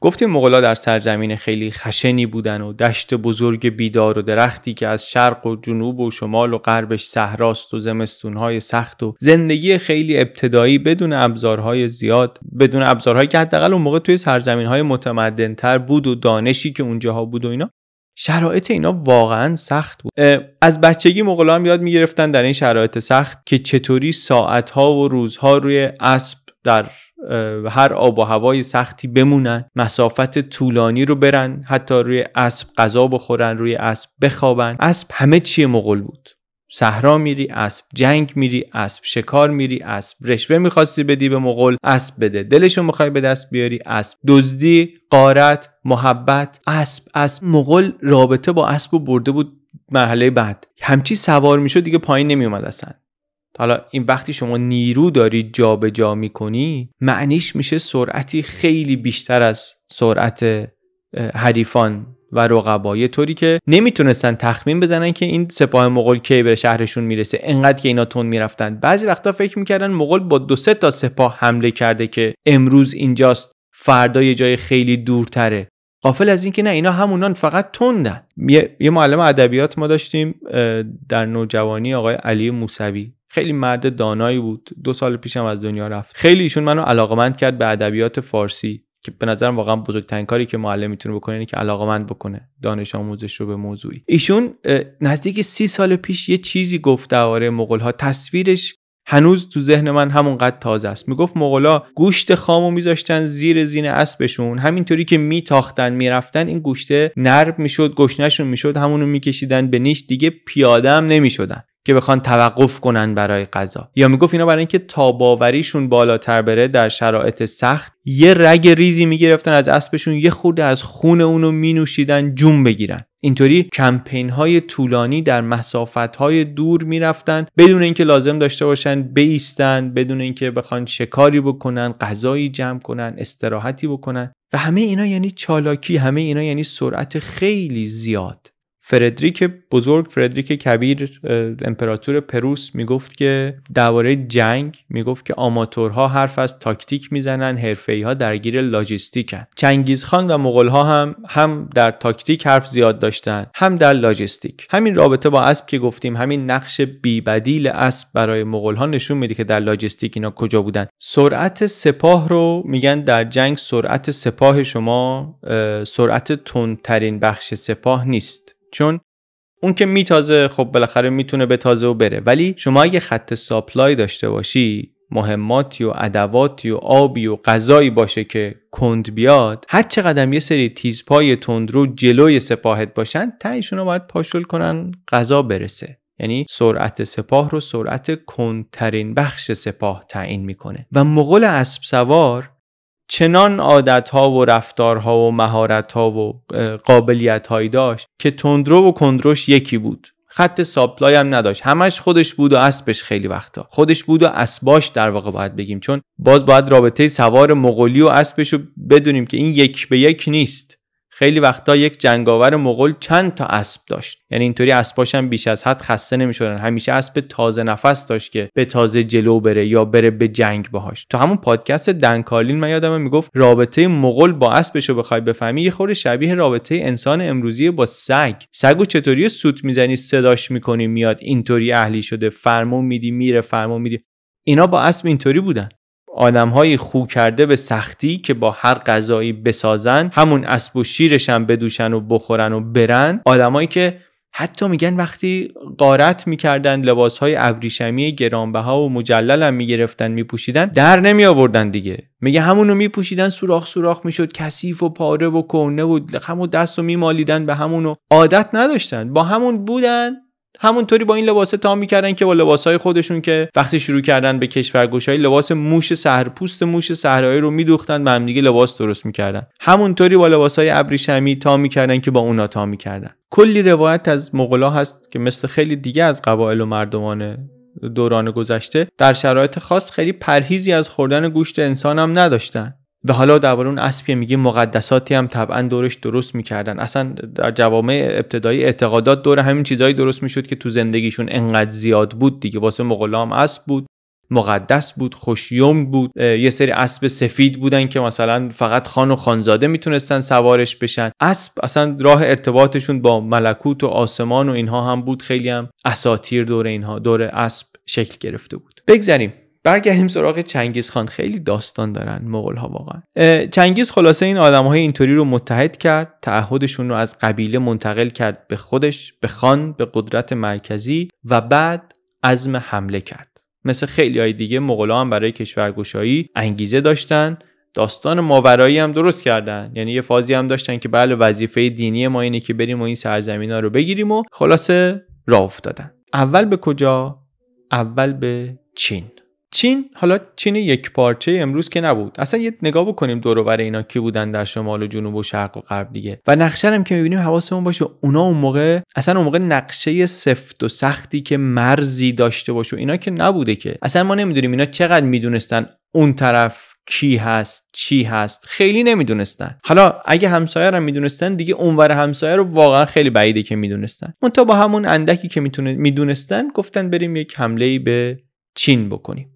گفتیم مغلا در سرزمین خیلی خشنی بودن و دشت بزرگ بیدار و درختی که از شرق و جنوب و شمال و غربش صحراست و زمستونهای سخت و زندگی خیلی ابتدایی بدون ابزارهای زیاد بدون ابزارهایی که حداقل اون موقع توی سرزمینهای متمدنتر بود و دانشی که اونجاها بود و اینا شرایط اینا واقعا سخت بود از بچگی مغلا هم یاد میگرفتن در این شرایط سخت که چطوری ساعتها و روزها روی اسب در هر آب و هوای سختی بمونن مسافت طولانی رو برن حتی روی اسب غذا بخورن روی اسب بخوابن اسب همه چیه مغول بود صحرا میری اسب جنگ میری اسب شکار میری اسب رشوه میخواستی بدی به مغول اسب بده دلشون میخوای به دست بیاری اسب دزدی قارت محبت اسب اسب مغول رابطه با اسب و برده بود مرحله بعد همچی سوار میشد دیگه پایین نمیومد اصلا حالا این وقتی شما نیرو داری جابجا جا میکنی معنیش میشه سرعتی خیلی بیشتر از سرعت حریفان و رقبا یه طوری که نمیتونستن تخمین بزنن که این سپاه مغول کی به شهرشون میرسه انقدر که اینا تون میرفتن بعضی وقتا فکر میکردن مغول با دو سه تا سپاه حمله کرده که امروز اینجاست فردا یه جای خیلی دورتره قافل از اینکه نه اینا همونان فقط تندن یه, یه معلم ادبیات ما داشتیم در نوجوانی آقای علی موسوی خیلی مرد دانایی بود دو سال پیشم از دنیا رفت خیلی ایشون منو علاقمند کرد به ادبیات فارسی که به نظرم واقعا بزرگترین کاری که معلم میتونه بکنه اینه که علاقمند بکنه دانش آموزش رو به موضوعی ایشون نزدیک سی سال پیش یه چیزی گفت درباره ها تصویرش هنوز تو ذهن من همونقدر تازه است میگفت مغلا گوشت خامو میذاشتن زیر زین اسبشون همینطوری که میتاختن میرفتن این گوشته نرب میشد گشنشون میشد همونو میکشیدن به نیش دیگه پیاده هم نمیشدن که بخوان توقف کنن برای غذا یا میگفت اینا برای اینکه تا باوریشون بالاتر بره در شرایط سخت یه رگ ریزی میگرفتن از اسبشون یه خورده از خون اونو مینوشیدن جون بگیرن اینطوری کمپین های طولانی در مسافت های دور میرفتن بدون اینکه لازم داشته باشن بیستن بدون اینکه بخوان شکاری بکنن غذایی جمع کنن استراحتی بکنن و همه اینا یعنی چالاکی همه اینا یعنی سرعت خیلی زیاد فردریک بزرگ فردریک کبیر امپراتور پروس میگفت که درباره جنگ میگفت که آماتورها حرف از تاکتیک میزنن حرفه ها درگیر لاجستیکن چنگیز خان و مغول ها هم هم در تاکتیک حرف زیاد داشتن هم در لاجستیک همین رابطه با اسب که گفتیم همین نقش بی بدیل اسب برای مغول ها نشون میده که در لاجستیک اینا کجا بودن سرعت سپاه رو میگن در جنگ سرعت سپاه شما سرعت تندترین بخش سپاه نیست چون اون که میتازه خب بالاخره میتونه بتازه و بره ولی شما اگه خط ساپلای داشته باشی مهماتی و ادواتی و آبی و غذایی باشه که کند بیاد هر قدم یه سری تیزپای تندرو جلوی سپاهت باشن تهشون رو باید پاشول کنن غذا برسه یعنی سرعت سپاه رو سرعت کندترین بخش سپاه تعیین میکنه و مغول اسب سوار چنان عادت ها و رفتارها و مهارت ها و قابلیتهایی داشت که تندرو و کندروش یکی بود خط ساپلای هم نداشت همش خودش بود و اسبش خیلی وقتا خودش بود و اسباش در واقع باید بگیم چون باز باید رابطه سوار مغولی و اسبش رو بدونیم که این یک به یک نیست خیلی وقتا یک جنگاور مغول چند تا اسب داشت یعنی اینطوری اسباش هم بیش از حد خسته نمیشدن همیشه اسب تازه نفس داشت که به تازه جلو بره یا بره به جنگ باهاش تو همون پادکست دنکالین من یادم میگفت رابطه مغول با اسبش رو بخوای بفهمی یه خورده شبیه رابطه انسان امروزی با سگ سگو چطوری سوت میزنی صداش میکنی میاد اینطوری اهلی شده فرمون میدی میره فرمون میدی اینا با اسب اینطوری بودن آدمهای خو کرده به سختی که با هر غذایی بسازن همون اسب و شیرش هم بدوشن و بخورن و برن آدمایی که حتی میگن وقتی قارت میکردن های ابریشمی گرانبها و مجلل هم میگرفتن میپوشیدن در نمی آوردن دیگه میگه همونو میپوشیدن سوراخ سوراخ میشد کثیف و پاره و کهنه بود. همو دست و میمالیدن به همونو عادت نداشتن با همون بودن همونطوری با این لباسه تا میکردن که با لباسهای خودشون که وقتی شروع کردن به های لباس موش پوست موش صحرایی رو میدوختن و همدیگه لباس درست میکردن همونطوری با لباسهای ابریشمی تا میکردن که با اونا تا میکردن کلی روایت از مغلا هست که مثل خیلی دیگه از قبایل و مردمان دوران گذشته در شرایط خاص خیلی پرهیزی از خوردن گوشت انسان هم نداشتن و حالا درباره اون اسبی میگه مقدساتی هم طبعا دورش درست میکردن اصلا در جوامع ابتدایی اعتقادات دور همین چیزهایی درست میشد که تو زندگیشون انقدر زیاد بود دیگه واسه مغلام هم اسب بود مقدس بود خوشیوم بود یه سری اسب سفید بودن که مثلا فقط خان و خانزاده میتونستن سوارش بشن اسب اصلا راه ارتباطشون با ملکوت و آسمان و اینها هم بود خیلی هم اساتیر دور اینها دور اسب شکل گرفته بود بگذریم برگردیم سراغ چنگیز خان خیلی داستان دارن مغول ها واقعا چنگیز خلاصه این آدم های اینطوری رو متحد کرد تعهدشون رو از قبیله منتقل کرد به خودش به خان به قدرت مرکزی و بعد عزم حمله کرد مثل خیلی های دیگه مغول هم برای کشورگشایی انگیزه داشتن داستان ماورایی هم درست کردن یعنی یه فازی هم داشتن که بله وظیفه دینی ما اینه که بریم و این سرزمین ها رو بگیریم و خلاصه راه افتادن اول به کجا اول به چین چین حالا چین یک پارچه امروز که نبود اصلا یه نگاه بکنیم دور بر اینا کی بودن در شمال و جنوب و شرق و غرب دیگه و نقشه هم که میبینیم حواسمون باشه اونا اون موقع اصلا اون موقع نقشه سفت و سختی که مرزی داشته باشه اینا که نبوده که اصلا ما نمیدونیم اینا چقدر میدونستن اون طرف کی هست چی هست خیلی نمیدونستن حالا اگه همسایه رو میدونستن دیگه اونور همسایه رو واقعا خیلی بعیده که میدونستن تا با همون اندکی که میدونستن گفتن بریم یک حمله به چین بکنیم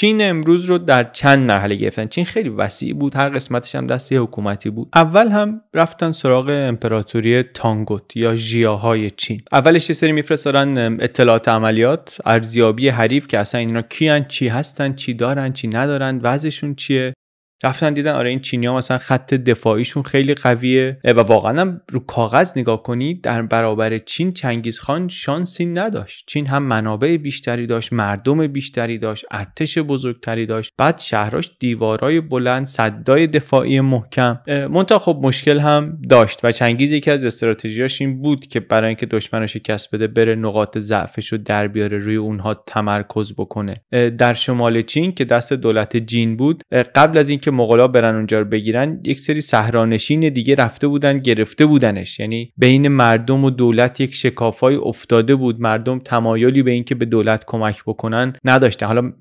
چین امروز رو در چند مرحله گرفتن چین خیلی وسیع بود هر قسمتش هم دست یه حکومتی بود اول هم رفتن سراغ امپراتوری تانگوت یا ژیاهای چین اولش یه سری میفرستادن اطلاعات عملیات ارزیابی حریف که اصلا اینا کیان چی هستن چی دارن چی ندارن وضعشون چیه رفتن دیدن آره این چینی ها مثلا خط دفاعیشون خیلی قویه و واقعا هم رو کاغذ نگاه کنید در برابر چین چنگیز خان شانسی نداشت چین هم منابع بیشتری داشت مردم بیشتری داشت ارتش بزرگتری داشت بعد شهراش دیوارای بلند صدای دفاعی محکم منتها خب مشکل هم داشت و چنگیز یکی از استراتژیاش این بود که برای اینکه دشمن رو شکست بده بره نقاط ضعفش رو در بیاره روی اونها تمرکز بکنه در شمال چین که دست دولت جین بود قبل از این که مغلا برن اونجا رو بگیرن یک سری سهرانشین دیگه رفته بودن گرفته بودنش یعنی بین مردم و دولت یک شکافای افتاده بود مردم تمایلی به اینکه به دولت کمک بکنن نداشتن حالا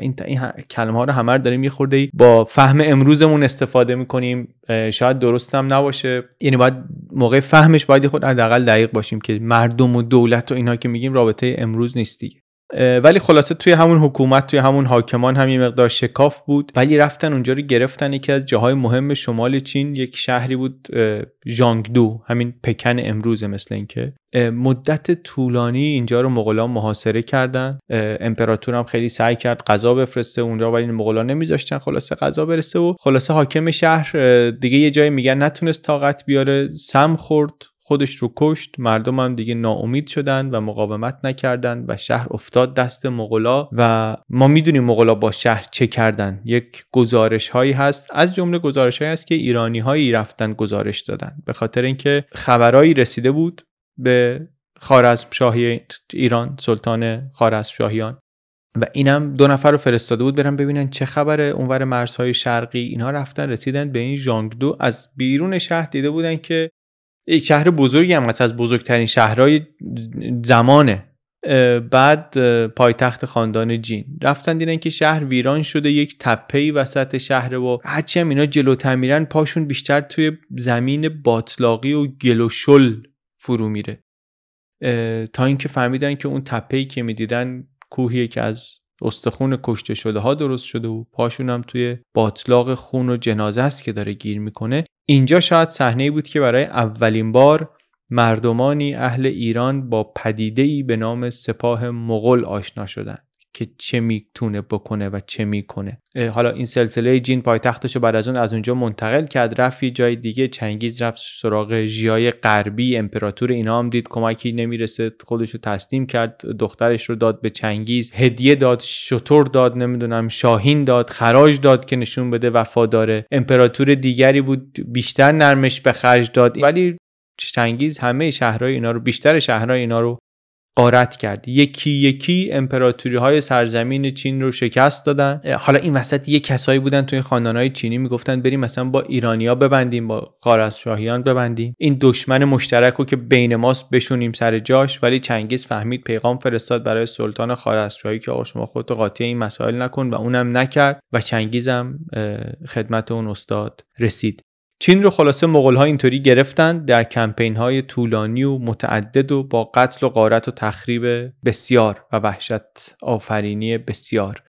این, این کلمه ها رو همه داریم یه خورده با فهم امروزمون استفاده میکنیم شاید درست نباشه یعنی باید موقع فهمش باید خود حداقل دقیق باشیم که مردم و دولت و اینها که میگیم رابطه امروز نیست ولی خلاصه توی همون حکومت توی همون حاکمان هم یه مقدار شکاف بود ولی رفتن اونجا رو گرفتن یکی از جاهای مهم شمال چین یک شهری بود دو همین پکن امروزه مثل اینکه مدت طولانی اینجا رو مغولان محاصره کردن امپراتور هم خیلی سعی کرد قضا بفرسته اونجا ولی مغولان نمیذاشتن خلاصه قضا برسه و خلاصه حاکم شهر دیگه یه جایی میگن نتونست طاقت بیاره سم خورد خودش رو کشت هم دیگه ناامید شدند و مقاومت نکردند و شهر افتاد دست مغلا و ما میدونیم مغلا با شهر چه کردن یک گزارش هایی هست از جمله گزارش هایی هست که ایرانی هایی رفتن گزارش دادن به خاطر اینکه خبرایی رسیده بود به خارزم شاهی ایران سلطان خارزم شاهیان و اینم دو نفر رو فرستاده بود برن ببینن چه خبره اونور مرزهای شرقی اینها رفتن رسیدن به این دو از بیرون شهر دیده بودن که یک شهر بزرگی هم از بزرگترین شهرهای زمانه بعد پایتخت خاندان جین رفتن دیدن که شهر ویران شده یک تپه وسط شهر و هرچی هم اینا جلو میرن پاشون بیشتر توی زمین باطلاقی و گلوشل شل فرو میره تا اینکه فهمیدن که اون تپهی که میدیدن کوهی که از استخون کشته شده ها درست شده و پاشون هم توی باطلاق خون و جنازه است که داره گیر میکنه اینجا شاید صحنه بود که برای اولین بار مردمانی اهل ایران با پدیده به نام سپاه مغل آشنا شدند که چه میتونه بکنه و چه میکنه حالا این سلسله جین پایتختش بعد از اون از اونجا منتقل کرد رفت یه جای دیگه چنگیز رفت سراغ ژیای غربی امپراتور اینا هم دید کمکی نمیرسه خودش رو تسلیم کرد دخترش رو داد به چنگیز هدیه داد شطور داد نمیدونم شاهین داد خراج داد که نشون بده وفاداره امپراتور دیگری بود بیشتر نرمش به خرج داد ولی چنگیز همه شهرهای اینا رو بیشتر شهرهای اینا رو قارت کرد یکی یکی امپراتوری های سرزمین چین رو شکست دادن حالا این وسط یه کسایی بودن توی خاندان های چینی میگفتن بریم مثلا با ایرانیا ببندیم با قارسشاهیان ببندیم این دشمن مشترک رو که بین ماست بشونیم سر جاش ولی چنگیز فهمید پیغام فرستاد برای سلطان خارزشاهی که آقا شما خودت قاطی این مسائل نکن و اونم نکرد و چنگیزم خدمت اون استاد رسید چین رو خلاصه مغول ها اینطوری گرفتن در کمپین های طولانی و متعدد و با قتل و قارت و تخریب بسیار و وحشت آفرینی بسیار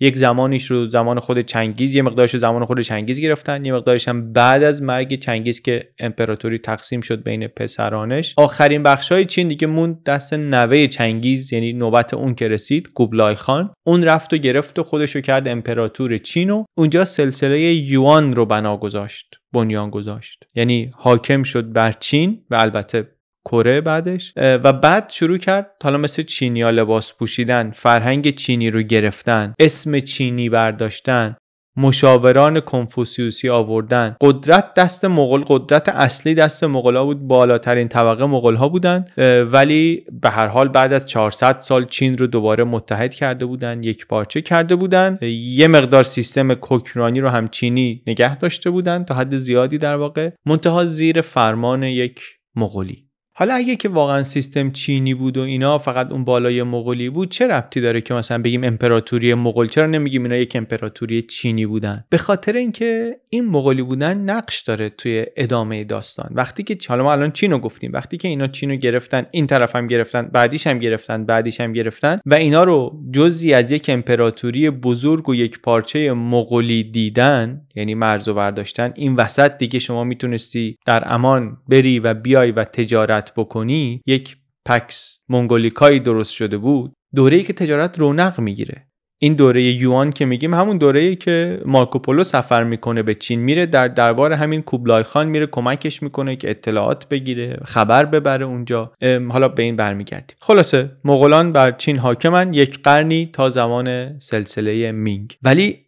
یک زمانیش رو زمان خود چنگیز یه مقدارش رو زمان خود چنگیز گرفتن یه مقدارش هم بعد از مرگ چنگیز که امپراتوری تقسیم شد بین پسرانش آخرین های چین دیگه مون دست نوه چنگیز یعنی نوبت اون که رسید گوبلای خان اون رفت و گرفت و رو کرد امپراتور چین و اونجا سلسله یوان رو بنا گذاشت بنیان گذاشت یعنی حاکم شد بر چین و البته کره بعدش و بعد شروع کرد حالا مثل چینی ها لباس پوشیدن فرهنگ چینی رو گرفتن اسم چینی برداشتن مشاوران کنفوسیوسی آوردن قدرت دست مغل قدرت اصلی دست مغلا بود بالاترین طبقه مغلها ها بودن ولی به هر حال بعد از 400 سال چین رو دوباره متحد کرده بودن یک پارچه کرده بودن یه مقدار سیستم کوکرانی رو هم چینی نگه داشته بودن تا حد زیادی در واقع منتها زیر فرمان یک مغلی حالا اگه که واقعا سیستم چینی بود و اینا فقط اون بالای مغولی بود چه ربطی داره که مثلا بگیم امپراتوری مغول چرا نمیگیم اینا یک امپراتوری چینی بودن به خاطر اینکه این مغولی بودن نقش داره توی ادامه داستان وقتی که حالا ما الان چینو گفتیم وقتی که اینا چینو گرفتن این طرف هم گرفتن بعدیش هم گرفتن بعدیش هم گرفتن و اینا رو جزی از یک امپراتوری بزرگ و یک پارچه مغولی دیدن یعنی مرز و برداشتن این وسط دیگه شما میتونستی در امان بری و بیای و تجارت بکنی یک پکس مونگولیکایی درست شده بود ای که تجارت رونق میگیره این دوره یوان که میگیم همون دوره که مارکوپولو سفر میکنه به چین میره در دربار همین کوبلای خان میره کمکش میکنه که اطلاعات بگیره خبر ببره اونجا حالا به این برمیگردیم خلاصه مغولان بر چین حاکمن یک قرنی تا زمان سلسله مینگ ولی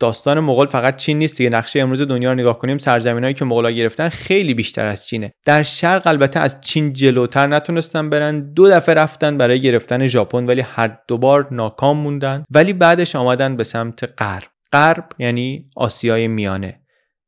داستان مغول فقط چین نیست دیگه نقشه امروز دنیا رو نگاه کنیم سرزمینایی که مغول‌ها گرفتن خیلی بیشتر از چینه در شرق البته از چین جلوتر نتونستن برن دو دفعه رفتن برای گرفتن ژاپن ولی هر دو بار ناکام موندن ولی بعدش آمدن به سمت غرب غرب یعنی آسیای میانه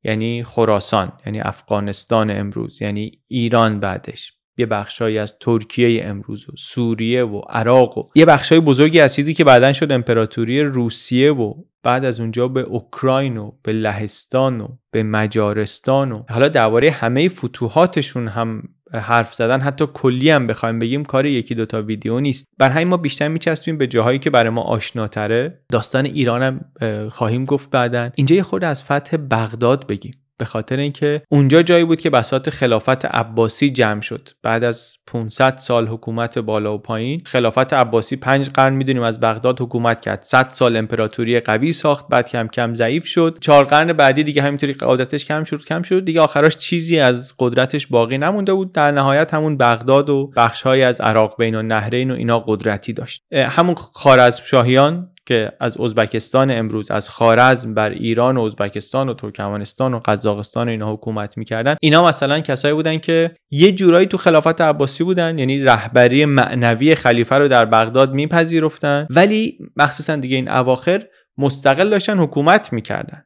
یعنی خراسان یعنی افغانستان امروز یعنی ایران بعدش یه بخشهایی از ترکیه امروز و سوریه و عراق و یه بخشای بزرگی از چیزی که بعدا شد امپراتوری روسیه و بعد از اونجا به اوکراین و به لهستان و به مجارستان و حالا درباره همه فتوحاتشون هم حرف زدن حتی کلی هم بخوایم بگیم کار یکی دوتا ویدیو نیست بر همین ما بیشتر میچسبیم به جاهایی که برای ما آشناتره داستان هم خواهیم گفت بعدن اینجا یه خود از فتح بغداد بگیم به خاطر اینکه اونجا جایی بود که بساط خلافت عباسی جمع شد بعد از 500 سال حکومت بالا و پایین خلافت عباسی 5 قرن میدونیم از بغداد حکومت کرد 100 سال امپراتوری قوی ساخت بعد کم کم ضعیف شد 4 قرن بعدی دیگه همینطوری قدرتش کم شد کم شد دیگه آخرش چیزی از قدرتش باقی نمونده بود در نهایت همون بغداد و بخشهایی از عراق بین و نهرین و اینا قدرتی داشت همون خوارزمشاهیان که از ازبکستان امروز از خارزم بر ایران و ازبکستان و ترکمنستان و قزاقستان و اینا حکومت میکردن اینا مثلا کسایی بودن که یه جورایی تو خلافت عباسی بودن یعنی رهبری معنوی خلیفه رو در بغداد میپذیرفتن ولی مخصوصا دیگه این اواخر مستقل داشتن حکومت میکردن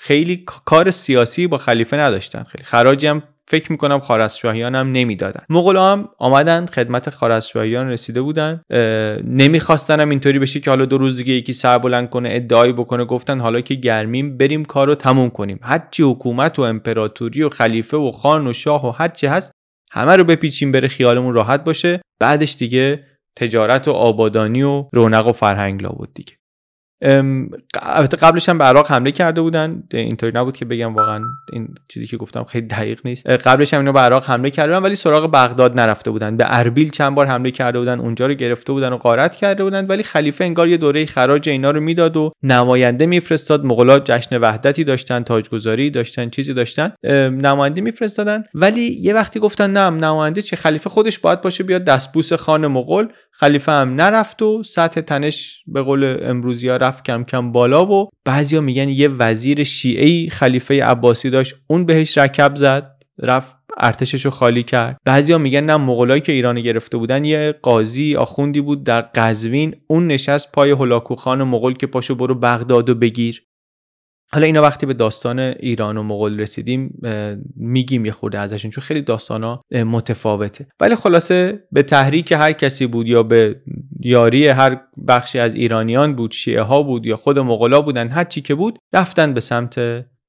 خیلی کار سیاسی با خلیفه نداشتن خیلی خراجی هم فکر میکنم خارزشاهیان هم نمیدادن مغلا هم آمدن خدمت خارزشاهیان رسیده بودن نمیخواستن هم اینطوری بشه که حالا دو روز دیگه یکی سر بلند کنه ادعای بکنه گفتن حالا که گرمیم بریم کارو تموم کنیم هرچی حکومت و امپراتوری و خلیفه و خان و شاه و هرچی هست همه رو بپیچیم بره خیالمون راحت باشه بعدش دیگه تجارت و آبادانی و رونق و فرهنگ لابد دیگه قبلش هم به عراق حمله کرده بودن اینطوری نبود که بگم واقعا این چیزی که گفتم خیلی دقیق نیست قبلش هم اینا به عراق حمله کرده ولی سراغ بغداد نرفته بودن به اربیل چند بار حمله کرده بودن اونجا رو گرفته بودن و غارت کرده بودن ولی خلیفه انگار یه دوره خراج اینا رو میداد و نماینده میفرستاد مغلا جشن وحدتی داشتن تاجگذاری داشتن چیزی داشتن نماینده میفرستادن ولی یه وقتی گفتن نه نماینده چه خلیفه خودش باید باشه بیاد دستبوس خان مغول خلیفه هم نرفت و سطح تنش به قول امروزی رفت کم کم بالا و بعضیا میگن یه وزیر شیعی خلیفه عباسی داشت اون بهش رکب زد رفت ارتشش رو خالی کرد بعضیا میگن نه مغولایی که ایران گرفته بودن یه قاضی آخوندی بود در قزوین اون نشست پای هولاکو خان مغول که پاشو برو بغداد و بگیر حالا اینا وقتی به داستان ایران و مغول رسیدیم میگیم یه خورده ازشون چون خیلی ها متفاوته ولی خلاصه به تحریک هر کسی بود یا به یاری هر بخشی از ایرانیان بود شیعه ها بود یا خود مغلا بودن هر چی که بود رفتن به سمت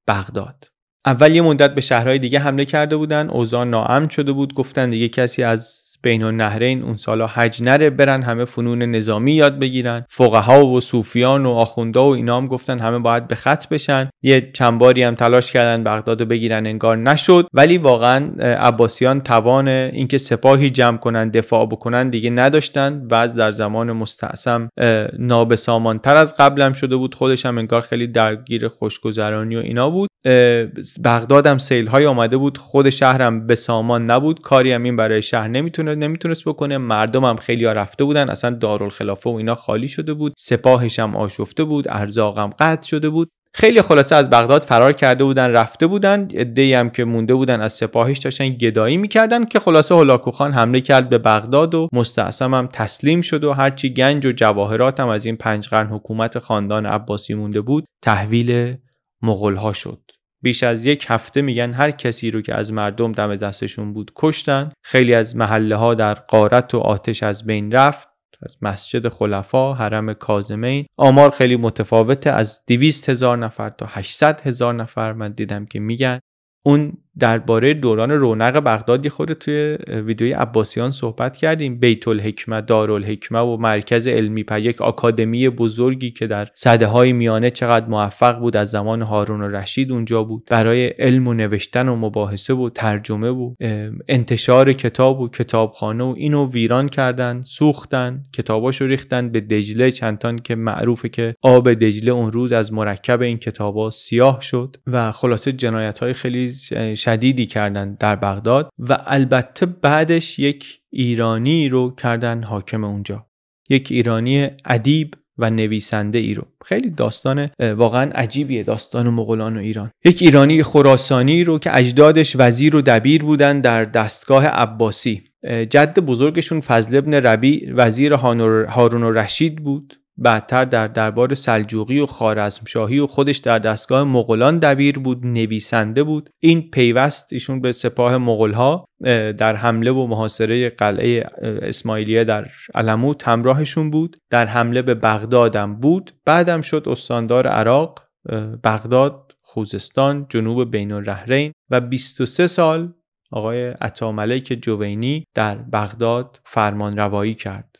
بغداد اول یه مدت به شهرهای دیگه حمله کرده بودن اوزان ناامن شده بود گفتن دیگه کسی از بین النهرین اون سالا حج نره برن همه فنون نظامی یاد بگیرن فقها و صوفیان و آخوندا و اینا هم گفتن همه باید به خط بشن یه چند باری هم تلاش کردن بغداد بگیرن انگار نشد ولی واقعا عباسیان توان اینکه سپاهی جمع کنن دفاع بکنن دیگه نداشتن و از در زمان مستعصم نابسامانتر از قبلم شده بود خودش هم انگار خیلی درگیر خوشگذرانی و اینا بود بغدادم سیل های آمده بود خود شهرم به سامان نبود کاری هم این برای شهر نمیتونه نمیتونست بکنه مردم هم خیلی ها رفته بودن اصلا دارالخلافه و اینا خالی شده بود سپاهش هم آشفته بود ارزاقم قطع شده بود خیلی خلاصه از بغداد فرار کرده بودن رفته بودن عده‌ای هم که مونده بودن از سپاهش داشتن گدایی میکردن که خلاصه هولاکو خان حمله کرد به بغداد و مستعصم هم تسلیم شد و هرچی گنج و جواهرات هم از این پنج قرن حکومت خاندان عباسی مونده بود تحویل مغلها شد بیش از یک هفته میگن هر کسی رو که از مردم دم دستشون بود کشتن خیلی از محله ها در قارت و آتش از بین رفت از مسجد خلفا حرم کازمین آمار خیلی متفاوته از 200 هزار نفر تا 800 هزار نفر من دیدم که میگن اون درباره دوران رونق بغدادی خود توی ویدیوی عباسیان صحبت کردیم بیت الحکمه دارالحکمه و مرکز علمی پر یک آکادمی بزرگی که در صده های میانه چقدر موفق بود از زمان هارون و رشید اونجا بود برای علم و نوشتن و مباحثه و ترجمه و انتشار کتاب و کتابخانه و اینو ویران کردن سوختن کتاباشو ریختن به دجله چندان که معروفه که آب دجله اون روز از مرکب این کتابا سیاه شد و خلاصه جنایت های خیلی شدیدی کردن در بغداد و البته بعدش یک ایرانی رو کردن حاکم اونجا یک ایرانی ادیب و نویسنده ای رو خیلی داستان واقعا عجیبیه داستان مغولان و ایران یک ایرانی خراسانی رو که اجدادش وزیر و دبیر بودن در دستگاه عباسی جد بزرگشون فضل ابن ربی وزیر هارون و رشید بود بعدتر در دربار سلجوقی و خارزمشاهی و خودش در دستگاه مغولان دبیر بود نویسنده بود این پیوست ایشون به سپاه مغولها در حمله و محاصره قلعه اسماعیلیه در علموت همراهشون بود در حمله به بغدادم بود بعدم شد استاندار عراق بغداد خوزستان جنوب بین الرهرین و 23 سال آقای عطاملک جوینی در بغداد فرمان روایی کرد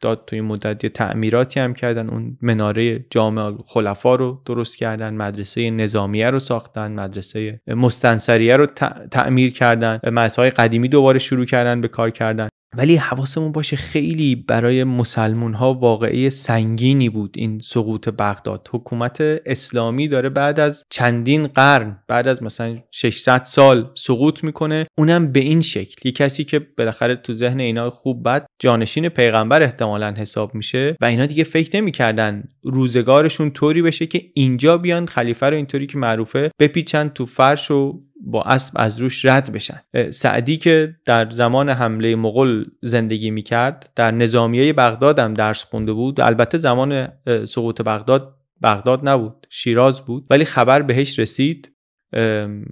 داد توی مدت یه تعمیراتی هم کردن اون مناره جامع خلفا رو درست کردن مدرسه نظامیه رو ساختن مدرسه مستنصریه رو تعمیر کردن مدرسه قدیمی دوباره شروع کردن به کار کردن ولی حواسمون باشه خیلی برای مسلمون ها واقعه سنگینی بود این سقوط بغداد حکومت اسلامی داره بعد از چندین قرن بعد از مثلا 600 سال سقوط میکنه اونم به این شکل یه کسی که بالاخره تو ذهن اینا خوب بد جانشین پیغمبر احتمالا حساب میشه و اینا دیگه فکر نمیکردن روزگارشون طوری بشه که اینجا بیان خلیفه رو اینطوری که معروفه بپیچن تو فرش و با اسب از روش رد بشن سعدی که در زمان حمله مغل زندگی میکرد در نظامیه بغداد هم درس خونده بود البته زمان سقوط بغداد بغداد نبود شیراز بود ولی خبر بهش رسید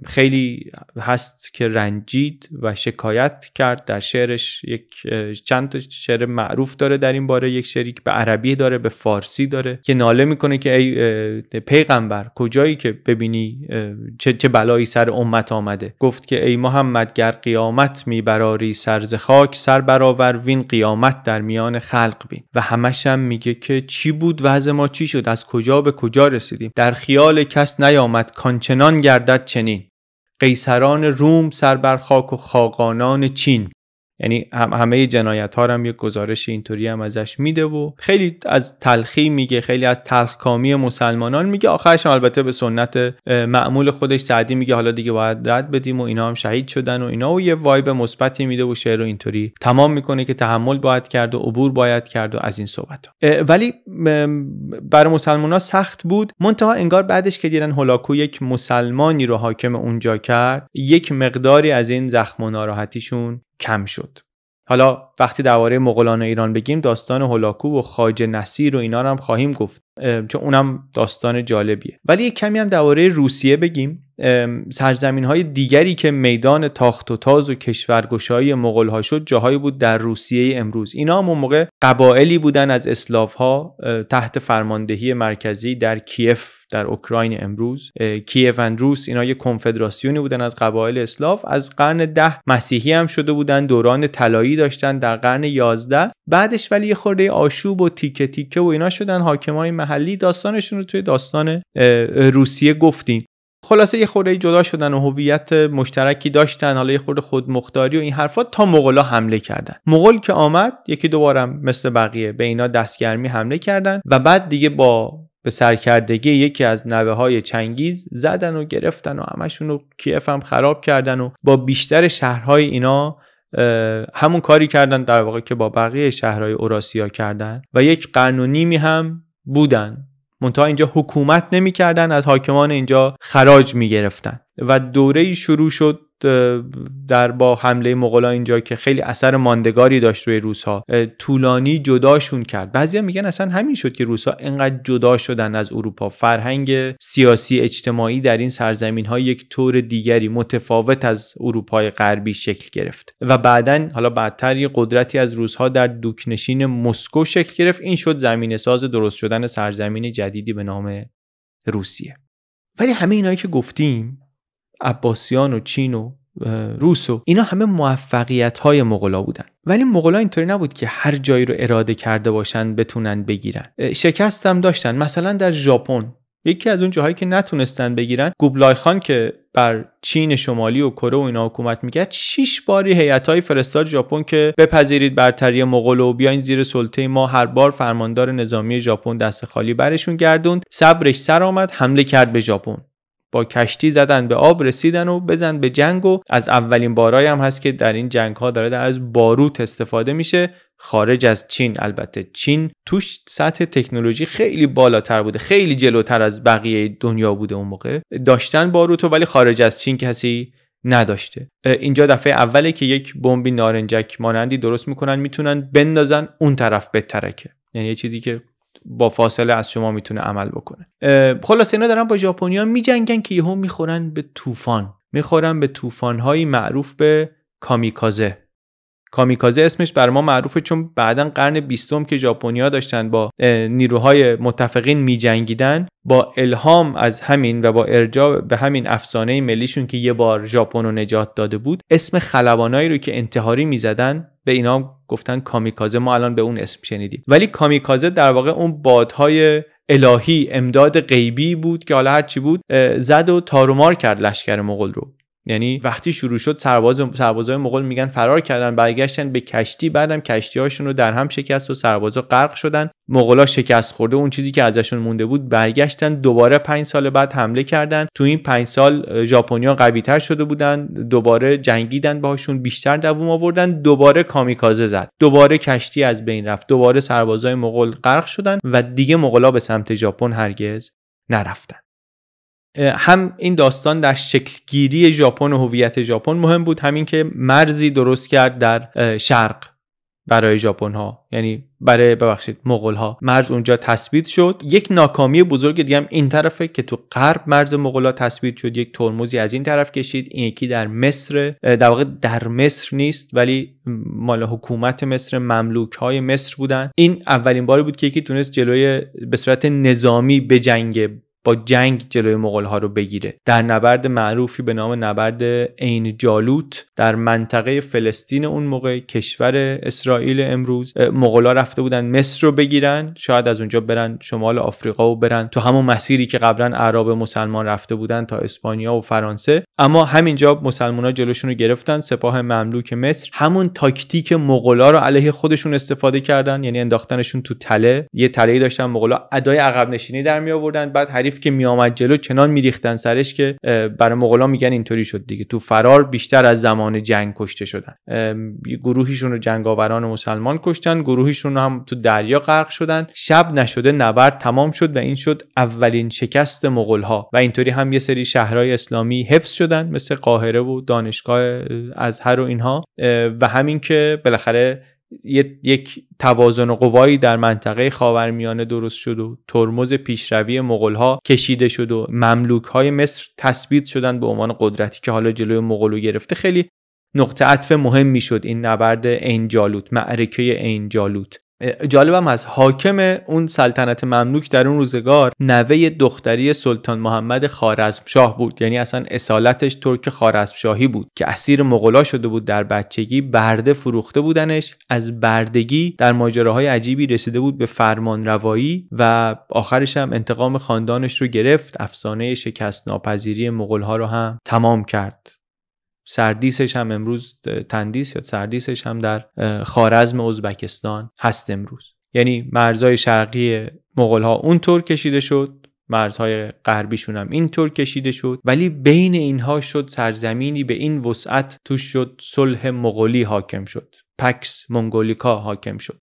خیلی هست که رنجید و شکایت کرد در شعرش یک چند شعر معروف داره در این باره یک شعری که به عربی داره به فارسی داره که ناله میکنه که ای پیغمبر کجایی که ببینی چه, بلایی سر امت آمده گفت که ای محمد گر قیامت میبراری سرز خاک سر براور وین قیامت در میان خلق بین و همش میگه که چی بود وضع ما چی شد از کجا به کجا رسیدیم در خیال کس نیامد کانچنان گرد گردد قیصران روم سر بر خاک و خاقانان چین یعنی همه جنایت ها هم یه گزارش اینطوری هم ازش میده و خیلی از تلخی میگه خیلی از تلخکامی مسلمانان میگه آخرش هم البته به سنت معمول خودش سعدی میگه حالا دیگه باید رد بدیم و اینا هم شهید شدن و اینا و یه وایب مثبتی میده و شعر رو اینطوری تمام میکنه که تحمل باید کرد و عبور باید کرد و از این صحبت ها. ولی برای مسلمان ها سخت بود منتها انگار بعدش که دیدن هولاکو یک مسلمانی رو حاکم اونجا کرد یک مقداری از این زخم و ناراحتیشون کم شد حالا وقتی درباره مغولان ایران بگیم داستان هولاکو و خاج نصیر و اینا رو هم خواهیم گفت چون اونم داستان جالبیه ولی یک کمی هم درباره روسیه بگیم سرزمین های دیگری که میدان تاخت و تاز و کشورگشایی مغول ها شد جاهایی بود در روسیه امروز اینا هم موقع قبایلی بودن از اسلاف ها تحت فرماندهی مرکزی در کیف در اوکراین امروز کیف روس اینا یه کنفدراسیونی بودن از قبایل اسلاف از قرن ده مسیحی هم شده بودن دوران طلایی داشتن در قرن 11 بعدش ولی یه خورده آشوب و تیکه تیکه و اینا شدن حاکمای محلی داستانشون رو توی داستان روسیه گفتیم خلاصه یه خورده جدا شدن و هویت مشترکی داشتن حالا یه خورده خود و این حرفا تا مغلا حمله کردن مغول که آمد یکی دوبارم مثل بقیه به اینا دستگرمی حمله کردن و بعد دیگه با به سرکردگی یکی از نوه های چنگیز زدن و گرفتن و همشون رو کیف هم خراب کردن و با بیشتر شهرهای اینا همون کاری کردن در واقع که با بقیه شهرهای اوراسیا کردن و یک قرن و نیمی هم بودن منتها اینجا حکومت نمیکردن از حاکمان اینجا خراج میگرفتن و دوره شروع شد در با حمله مغلا اینجا که خیلی اثر ماندگاری داشت روی روس ها طولانی جداشون کرد بعضیا میگن اصلا همین شد که روس ها انقدر جدا شدن از اروپا فرهنگ سیاسی اجتماعی در این سرزمین ها یک طور دیگری متفاوت از اروپای غربی شکل گرفت و بعدا حالا بعدتر یه قدرتی از روس ها در دوکنشین مسکو شکل گرفت این شد زمین ساز درست شدن سرزمین جدیدی به نام روسیه ولی همه اینایی که گفتیم عباسیان و چین و روس و اینا همه موفقیت های مغلا بودن ولی مغلا اینطوری نبود که هر جایی رو اراده کرده باشن بتونن بگیرن شکست هم داشتن مثلا در ژاپن یکی از اون جاهایی که نتونستن بگیرن گوبلای خان که بر چین شمالی و کره و اینا حکومت میکرد شش باری هیئت‌های فرستاد ژاپن که بپذیرید برتری مغول و بیاین زیر سلطه ما هر بار فرماندار نظامی ژاپن دست خالی برشون گردوند صبرش سر آمد حمله کرد به ژاپن با کشتی زدن به آب رسیدن و بزن به جنگ و از اولین بارایی هم هست که در این جنگ ها داره در از باروت استفاده میشه خارج از چین البته چین توش سطح تکنولوژی خیلی بالاتر بوده خیلی جلوتر از بقیه دنیا بوده اون موقع داشتن باروتو ولی خارج از چین کسی نداشته اینجا دفعه اوله که یک بمبی نارنجک مانندی درست میکنن میتونن بندازن اون طرف بترکه یعنی یه چیزی که با فاصله از شما میتونه عمل بکنه خلاص اینا دارن با ژاپنیا میجنگن که یهو میخورن به طوفان میخورن به طوفانهایی معروف به کامیکازه کامیکازه اسمش بر ما معروفه چون بعدا قرن بیستم که ژاپنیا داشتن با نیروهای متفقین میجنگیدن با الهام از همین و با ارجاع به همین افسانه ملیشون که یه بار ژاپن رو نجات داده بود اسم خلبانایی رو که انتحاری میزدن به اینا گفتن کامیکازه ما الان به اون اسم شنیدیم ولی کامیکازه در واقع اون بادهای الهی امداد غیبی بود که حالا هرچی بود زد و تارومار کرد لشکر مغل رو یعنی وقتی شروع شد سرباز سربازای مغول میگن فرار کردن برگشتن به کشتی بعدم هاشون رو در هم شکست و سربازا غرق شدن مغولا شکست خورده اون چیزی که ازشون مونده بود برگشتن دوباره پنج سال بعد حمله کردن تو این پنج سال ژاپنیا قویتر شده بودن دوباره جنگیدن باشون بیشتر دووم آوردن دوباره کامیکازه زد دوباره کشتی از بین رفت دوباره سربازای مغول غرق شدن و دیگه مغولا به سمت ژاپن هرگز نرفتن هم این داستان در شکلگیری ژاپن و هویت ژاپن مهم بود همین که مرزی درست کرد در شرق برای ژاپن ها یعنی برای ببخشید مغول ها مرز اونجا تثبیت شد یک ناکامی بزرگ دیگه هم این طرفه که تو غرب مرز مغول ها تثبیت شد یک ترمزی از این طرف کشید این یکی در مصر در واقع در مصر نیست ولی مال حکومت مصر مملوک های مصر بودن این اولین باری بود که یکی تونست جلوی به صورت نظامی بجنگه با جنگ جلوی مغول ها رو بگیره در نبرد معروفی به نام نبرد عین جالوت در منطقه فلسطین اون موقع کشور اسرائیل امروز مغول ها رفته بودن مصر رو بگیرن شاید از اونجا برن شمال آفریقا و برن تو همون مسیری که قبلا عرب مسلمان رفته بودن تا اسپانیا و فرانسه اما همینجا مسلمان ها جلوشون رو گرفتن سپاه مملوک مصر همون تاکتیک مغولا رو علیه خودشون استفاده کردن یعنی انداختنشون تو تله یه تله داشتن مغولا ادای عقب نشینی در می آوردن بعد حریف که می آمد جلو چنان ریختن سرش که برای مغلا میگن اینطوری شد دیگه تو فرار بیشتر از زمان جنگ کشته شدن گروهیشون رو جنگاوران مسلمان کشتن گروهیشون هم تو دریا غرق شدن شب نشده نبرد تمام شد و این شد اولین شکست مغول ها و اینطوری هم یه سری شهرهای اسلامی حفظ شدن مثل قاهره و دانشگاه ازهر و اینها و همین که بالاخره یک توازن قوایی در منطقه خاورمیانه درست شد و ترمز پیشروی ها کشیده شد و مملوک های مصر تثبیت شدن به عنوان قدرتی که حالا جلوی مغولو گرفته خیلی نقطه عطف مهم می شد این نبرد اینجالوت معرکه انجالوت جالبم از حاکم اون سلطنت مملوک در اون روزگار نوه دختری سلطان محمد خارزمشاه بود یعنی اصلا اصالتش ترک خارزمشاهی بود که اسیر مغلا شده بود در بچگی برده فروخته بودنش از بردگی در ماجراهای عجیبی رسیده بود به فرمان روایی و آخرش هم انتقام خاندانش رو گرفت افسانه شکست ناپذیری مغلها رو هم تمام کرد سردیسش هم امروز تندیس یا سردیسش هم در خارزم ازبکستان هست امروز یعنی مرزهای شرقی مغول ها اونطور کشیده شد مرزهای غربیشون هم اینطور کشیده شد ولی بین اینها شد سرزمینی به این وسعت توش شد صلح مغولی حاکم شد پکس مونگولیکا حاکم شد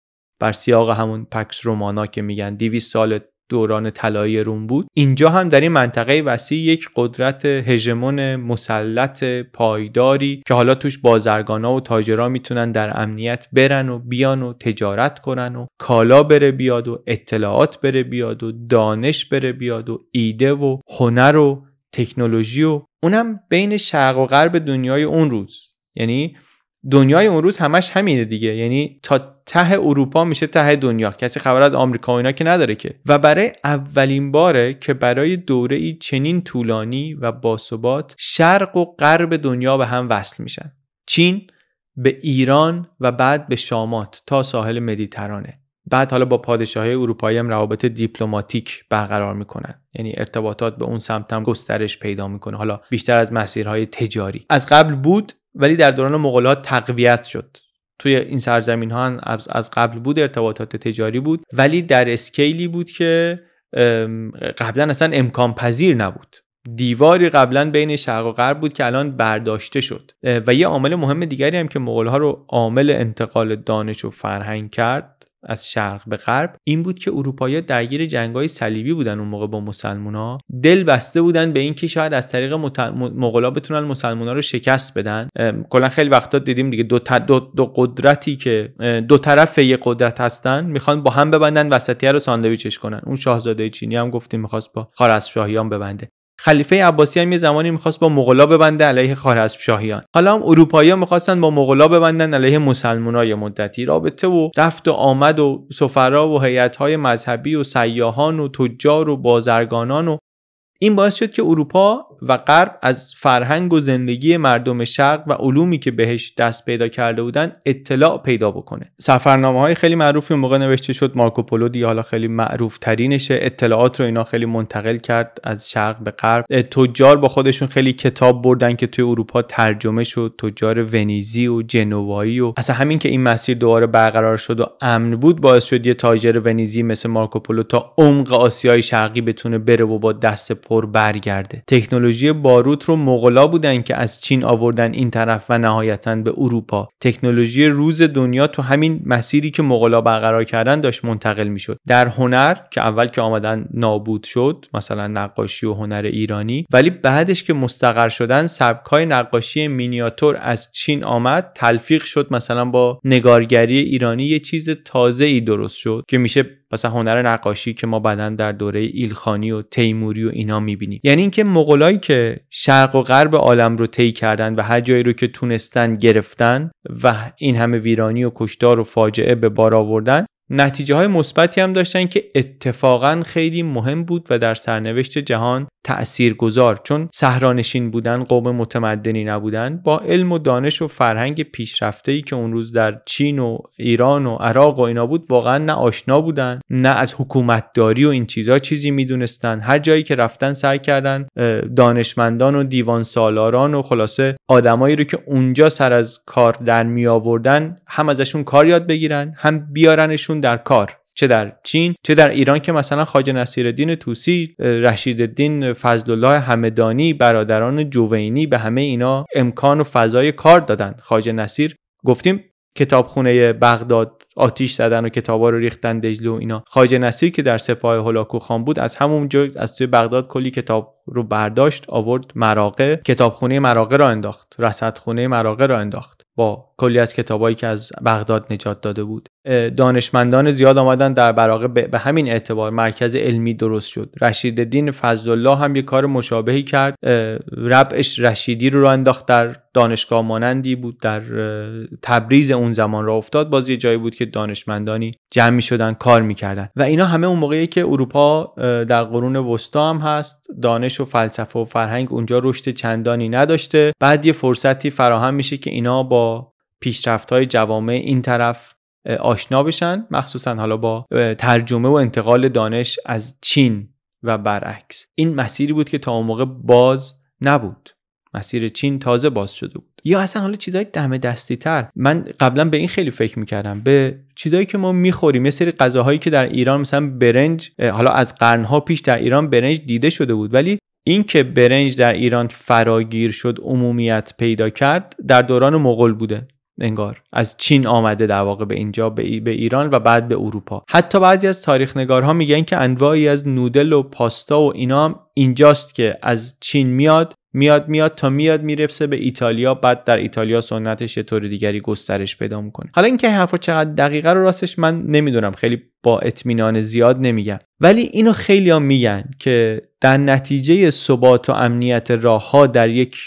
بر سیاق همون پکس رومانا که میگن 200 سال دوران طلایی روم بود اینجا هم در این منطقه وسیع یک قدرت هژمون مسلط پایداری که حالا توش بازرگانا و تاجرا میتونن در امنیت برن و بیان و تجارت کنن و کالا بره بیاد و اطلاعات بره بیاد و دانش بره بیاد و ایده و هنر و تکنولوژی و اونم بین شرق و غرب دنیای اون روز یعنی دنیای اون روز همش همینه دیگه یعنی تا ته اروپا میشه ته دنیا کسی خبر از آمریکا و اینا که نداره که و برای اولین باره که برای دوره ای چنین طولانی و باثبات شرق و غرب دنیا به هم وصل میشن چین به ایران و بعد به شامات تا ساحل مدیترانه بعد حالا با پادشاهی اروپایی هم روابط دیپلماتیک برقرار میکنن یعنی ارتباطات به اون سمت هم گسترش پیدا میکنه حالا بیشتر از مسیرهای تجاری از قبل بود ولی در دوران مغولها تقویت شد توی این سرزمین ها از قبل بود ارتباطات تجاری بود ولی در اسکیلی بود که قبلا اصلا امکان پذیر نبود دیواری قبلا بین شرق و غرب بود که الان برداشته شد و یه عامل مهم دیگری هم که مغولها رو عامل انتقال دانش و فرهنگ کرد از شرق به غرب این بود که اروپایی درگیر جنگای صلیبی بودن اون موقع با ها دل بسته بودن به اینکه شاید از طریق مت... مغلا بتونن مسلمونا رو شکست بدن کلا خیلی وقتا دیدیم دیگه دو, دو... دو قدرتی که دو طرف یه قدرت هستن میخوان با هم ببندن وسطیه رو ساندویچش کنن اون شاهزاده چینی هم گفتیم میخواست با خارزمشاهیان ببنده خلیفه عباسی هم یه زمانی میخواست با مغلا ببنده علیه شاهیان حالا هم اروپایی‌ها میخواستن با مغلا ببندن علیه مسلمانای مدتی رابطه و رفت و آمد و سفرا و هیئت‌های مذهبی و سیاهان و تجار و بازرگانان و این باعث شد که اروپا و غرب از فرهنگ و زندگی مردم شرق و علومی که بهش دست پیدا کرده بودن اطلاع پیدا بکنه سفرنامه های خیلی معروفی موقع نوشته شد مارکوپولو دیگه حالا خیلی معروف ترینشه اطلاعات رو اینا خیلی منتقل کرد از شرق به غرب تجار با خودشون خیلی کتاب بردن که توی اروپا ترجمه شد تجار ونیزی و جنوایی و اصلا همین که این مسیر دوباره برقرار شد و امن بود باعث شد یه تاجر ونیزی مثل مارکوپولو تا عمق آسیای شرقی بتونه بره و با دست پر برگرده تکنولوژی باروت رو مغلا بودن که از چین آوردن این طرف و نهایتا به اروپا تکنولوژی روز دنیا تو همین مسیری که مغلا برقرار کردن داشت منتقل میشد در هنر که اول که آمدن نابود شد مثلا نقاشی و هنر ایرانی ولی بعدش که مستقر شدن سبکای نقاشی مینیاتور از چین آمد تلفیق شد مثلا با نگارگری ایرانی یه چیز تازه ای درست شد که میشه مثلا هنر نقاشی که ما بعدا در دوره ایلخانی و تیموری و اینا میبینیم یعنی اینکه مغولایی که شرق و غرب عالم رو طی کردن و هر جایی رو که تونستن گرفتن و این همه ویرانی و کشتار و فاجعه به بار آوردن نتیجه های مثبتی هم داشتن که اتفاقا خیلی مهم بود و در سرنوشت جهان تأثیر گذار چون سهرانشین بودن قوم متمدنی نبودن با علم و دانش و فرهنگ پیشرفته ای که اون روز در چین و ایران و عراق و اینا بود واقعا نه آشنا بودن نه از حکومتداری و این چیزا چیزی میدونستن هر جایی که رفتن سعی کردن دانشمندان و دیوان سالاران و خلاصه آدمایی رو که اونجا سر از کار در می آوردن هم ازشون کار یاد بگیرن هم بیارنشون در کار چه در چین چه در ایران که مثلا نصیر دین توسی رشید دین فضل الله همدانی برادران جوینی به همه اینا امکان و فضای کار دادن خواجه نصیر گفتیم کتابخونه بغداد آتیش زدن و کتابا رو ریختن دجله و اینا خواجه نصیر که در سپاه هلاکو خان بود از همون جا از توی بغداد کلی کتاب رو برداشت آورد مراقه کتابخونه مراقه را انداخت رصدخونه مراقه را انداخت با کلی از کتابایی که از بغداد نجات داده بود دانشمندان زیاد آمدن در براقه به همین اعتبار مرکز علمی درست شد رشید فضل الله هم یه کار مشابهی کرد ربعش رشیدی رو را انداخت در دانشگاه مانندی بود در تبریز اون زمان را افتاد باز یه جایی بود که دانشمندانی جمع می شدن کار میکردن و اینا همه اون موقعی که اروپا در قرون وسطا هم هست دانش و فلسفه و فرهنگ اونجا رشد چندانی نداشته بعد یه فرصتی فراهم میشه که اینا با پیشرفت های جوامع این طرف آشنا بشن مخصوصا حالا با ترجمه و انتقال دانش از چین و برعکس این مسیری بود که تا اون موقع باز نبود مسیر چین تازه باز شده بود یا اصلا حالا چیزهای دمه دستی تر من قبلا به این خیلی فکر میکردم به چیزایی که ما میخوریم یه سری غذاهایی که در ایران مثلا برنج حالا از قرنها پیش در ایران برنج دیده شده بود ولی اینکه برنج در ایران فراگیر شد عمومیت پیدا کرد در دوران مغول بوده انگار از چین آمده در واقع به اینجا به, به ایران و بعد به اروپا حتی بعضی از تاریخ نگارها میگن که انواعی از نودل و پاستا و اینا اینجاست که از چین میاد میاد میاد تا میاد میرسه به ایتالیا بعد در ایتالیا سنتش یه طور دیگری گسترش پیدا میکنه حالا اینکه حرفا چقدر دقیقه رو راستش من نمیدونم خیلی با اطمینان زیاد نمیگم ولی اینو خیلی ها میگن که در نتیجه ثبات و امنیت راهها در یک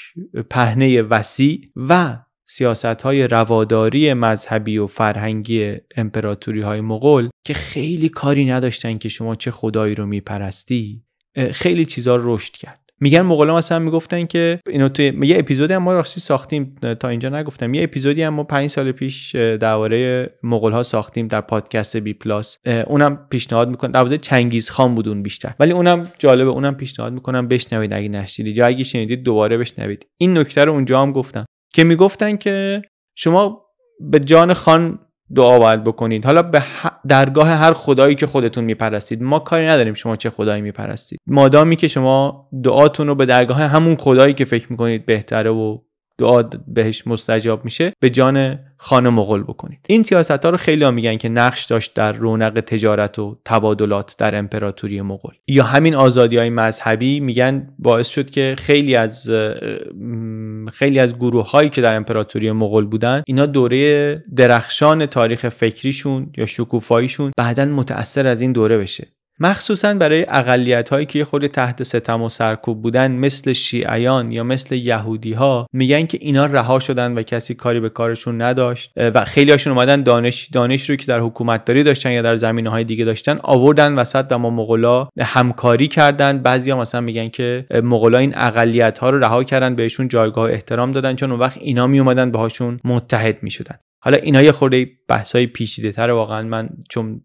پهنه وسیع و سیاست های رواداری مذهبی و فرهنگی امپراتوری های مغول که خیلی کاری نداشتن که شما چه خدایی رو میپرستی خیلی چیزا رشد کرد میگن مغولا مثلا میگفتن که اینو توی یه اپیزودی هم ما راستی ساختیم تا اینجا نگفتم یه اپیزودی هم ما پنج سال پیش درباره مغول ها ساختیم در پادکست بی پلاس اونم پیشنهاد میکنم در چنگیز خان بود اون بیشتر ولی اونم جالبه اونم پیشنهاد میکنم بشنوید اگه نشنیدید یا اگه شنیدید دوباره بشنوید این نکته رو اونجا هم گفتم که میگفتن که شما به جان خان دعا باید بکنید حالا به درگاه هر خدایی که خودتون میپرستید ما کاری نداریم شما چه خدایی میپرستید مادامی که شما دعاتون رو به درگاه همون خدایی که فکر میکنید بهتره و دعا بهش مستجاب میشه به جان خانه مغل بکنید این سیاست ها رو خیلی میگن که نقش داشت در رونق تجارت و تبادلات در امپراتوری مغل یا همین آزادی های مذهبی میگن باعث شد که خیلی از خیلی از گروه هایی که در امپراتوری مغل بودن اینا دوره درخشان تاریخ فکریشون یا شکوفاییشون بعدا متاثر از این دوره بشه مخصوصا برای اقلیت هایی که خود تحت ستم و سرکوب بودن مثل شیعیان یا مثل یهودی ها میگن که اینا رها شدن و کسی کاری به کارشون نداشت و خیلی هاشون اومدن دانش دانش رو که در حکومت داری داشتن یا در زمینه های دیگه داشتن آوردن وسط و ما مغلا همکاری کردند بعضیا مثلا میگن که مغلا این اقلیت ها رو رها کردن بهشون جایگاه احترام دادن چون اون وقت اینا می اومدن باهاشون متحد میشدن حالا اینها یه خورده بحث های پیچیده تر واقعا من چون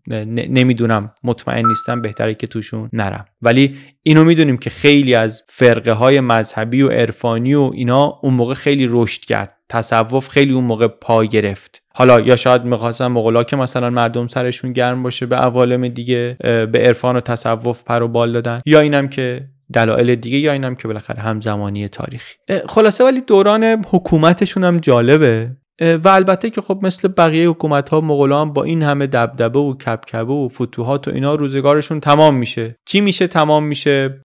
نمیدونم مطمئن نیستم بهتره که توشون نرم ولی اینو میدونیم که خیلی از فرقه های مذهبی و عرفانی و اینا اون موقع خیلی رشد کرد تصوف خیلی اون موقع پا گرفت حالا یا شاید میخواستن مغلا که مثلا مردم سرشون گرم باشه به عوالم دیگه به عرفان و تصوف پر و بال دادن یا اینم که دلایل دیگه یا اینم که بالاخره همزمانی تاریخی خلاصه ولی دوران حکومتشون هم جالبه و البته که خب مثل بقیه حکومت ها مغولان با این همه دبدبه و کبکبه و فتوحات و اینا روزگارشون تمام میشه چی میشه تمام میشه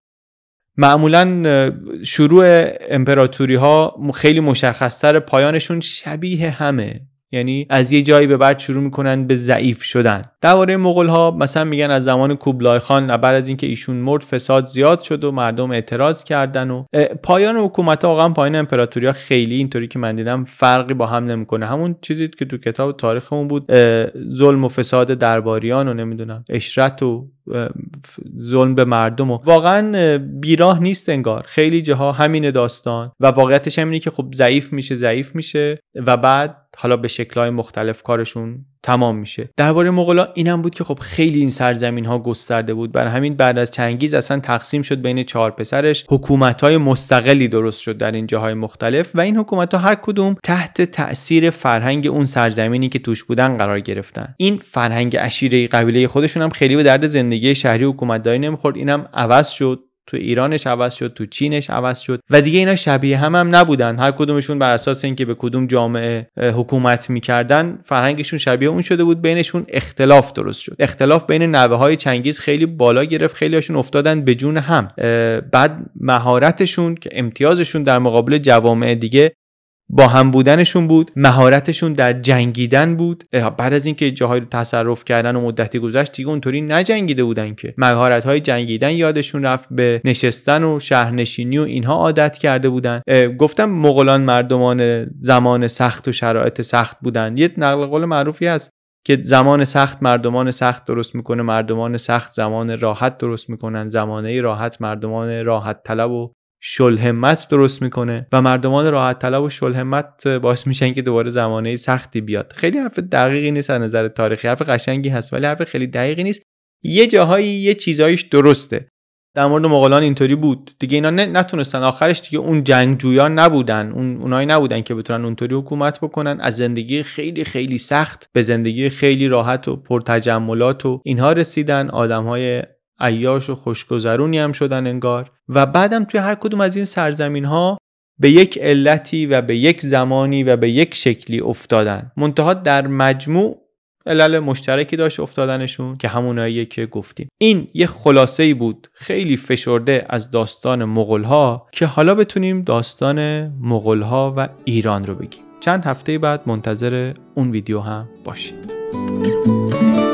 معمولا شروع امپراتوری ها خیلی مشخصتر پایانشون شبیه همه یعنی از یه جایی به بعد شروع میکنن به ضعیف شدن درباره مغول ها مثلا میگن از زمان کوبلای خان بعد از اینکه ایشون مرد فساد زیاد شد و مردم اعتراض کردن و پایان حکومت واقعا پایان امپراتوری ها خیلی اینطوری که من دیدم فرقی با هم نمیکنه همون چیزی که تو کتاب تاریخمون بود ظلم و فساد درباریان و نمیدونم اشرت و ظلم به مردم و واقعا بیراه نیست انگار خیلی جاها همین داستان و واقعیتش همینه که خب ضعیف میشه ضعیف میشه و بعد حالا به شکلهای مختلف کارشون تمام میشه درباره مغلا اینم بود که خب خیلی این سرزمین ها گسترده بود بر همین بعد از چنگیز اصلا تقسیم شد بین چهار پسرش حکومت های مستقلی درست شد در این جاهای مختلف و این حکومت ها هر کدوم تحت تاثیر فرهنگ اون سرزمینی که توش بودن قرار گرفتن این فرهنگ عشیره قبیله خودشون هم خیلی به درد زندگی شهری حکومتداری نمیخورد اینم عوض شد تو ایرانش عوض شد تو چینش عوض شد و دیگه اینا شبیه هم هم نبودن هر کدومشون بر اساس اینکه به کدوم جامعه حکومت میکردن فرهنگشون شبیه اون شده بود بینشون اختلاف درست شد اختلاف بین نوه های چنگیز خیلی بالا گرفت خیلی هاشون افتادن به جون هم بعد مهارتشون که امتیازشون در مقابل جوامع دیگه با هم بودنشون بود مهارتشون در جنگیدن بود بعد از اینکه جاهای رو تصرف کردن و مدتی گذشت دیگه اونطوری نجنگیده بودن که مهارت های جنگیدن یادشون رفت به نشستن و شهرنشینی و اینها عادت کرده بودن گفتم مغولان مردمان زمان سخت و شرایط سخت بودن یه نقل قول معروفی هست که زمان سخت مردمان سخت درست میکنه مردمان سخت زمان راحت درست میکنن زمانه راحت مردمان راحت طلب و شلهمت درست میکنه و مردمان راحت طلب و شلهمت باعث میشن که دوباره زمانه سختی بیاد خیلی حرف دقیقی نیست از نظر تاریخی حرف قشنگی هست ولی حرف خیلی دقیقی نیست یه جاهایی یه چیزایش درسته در مورد مغولان اینطوری بود دیگه اینا نتونستن آخرش دیگه اون جنگجویان نبودن اون اونایی نبودن که بتونن اونطوری حکومت بکنن از زندگی خیلی خیلی سخت به زندگی خیلی راحت و پرتجملات و اینها رسیدن آدمهای عیاش و خوشگذرونی هم شدن انگار و بعدم توی هر کدوم از این سرزمین ها به یک علتی و به یک زمانی و به یک شکلی افتادن منتها در مجموع علل مشترکی داشت افتادنشون که همونهاییه که گفتیم این یه خلاصه ای بود خیلی فشرده از داستان مغولها که حالا بتونیم داستان مغولها و ایران رو بگیم چند هفته بعد منتظر اون ویدیو هم باشید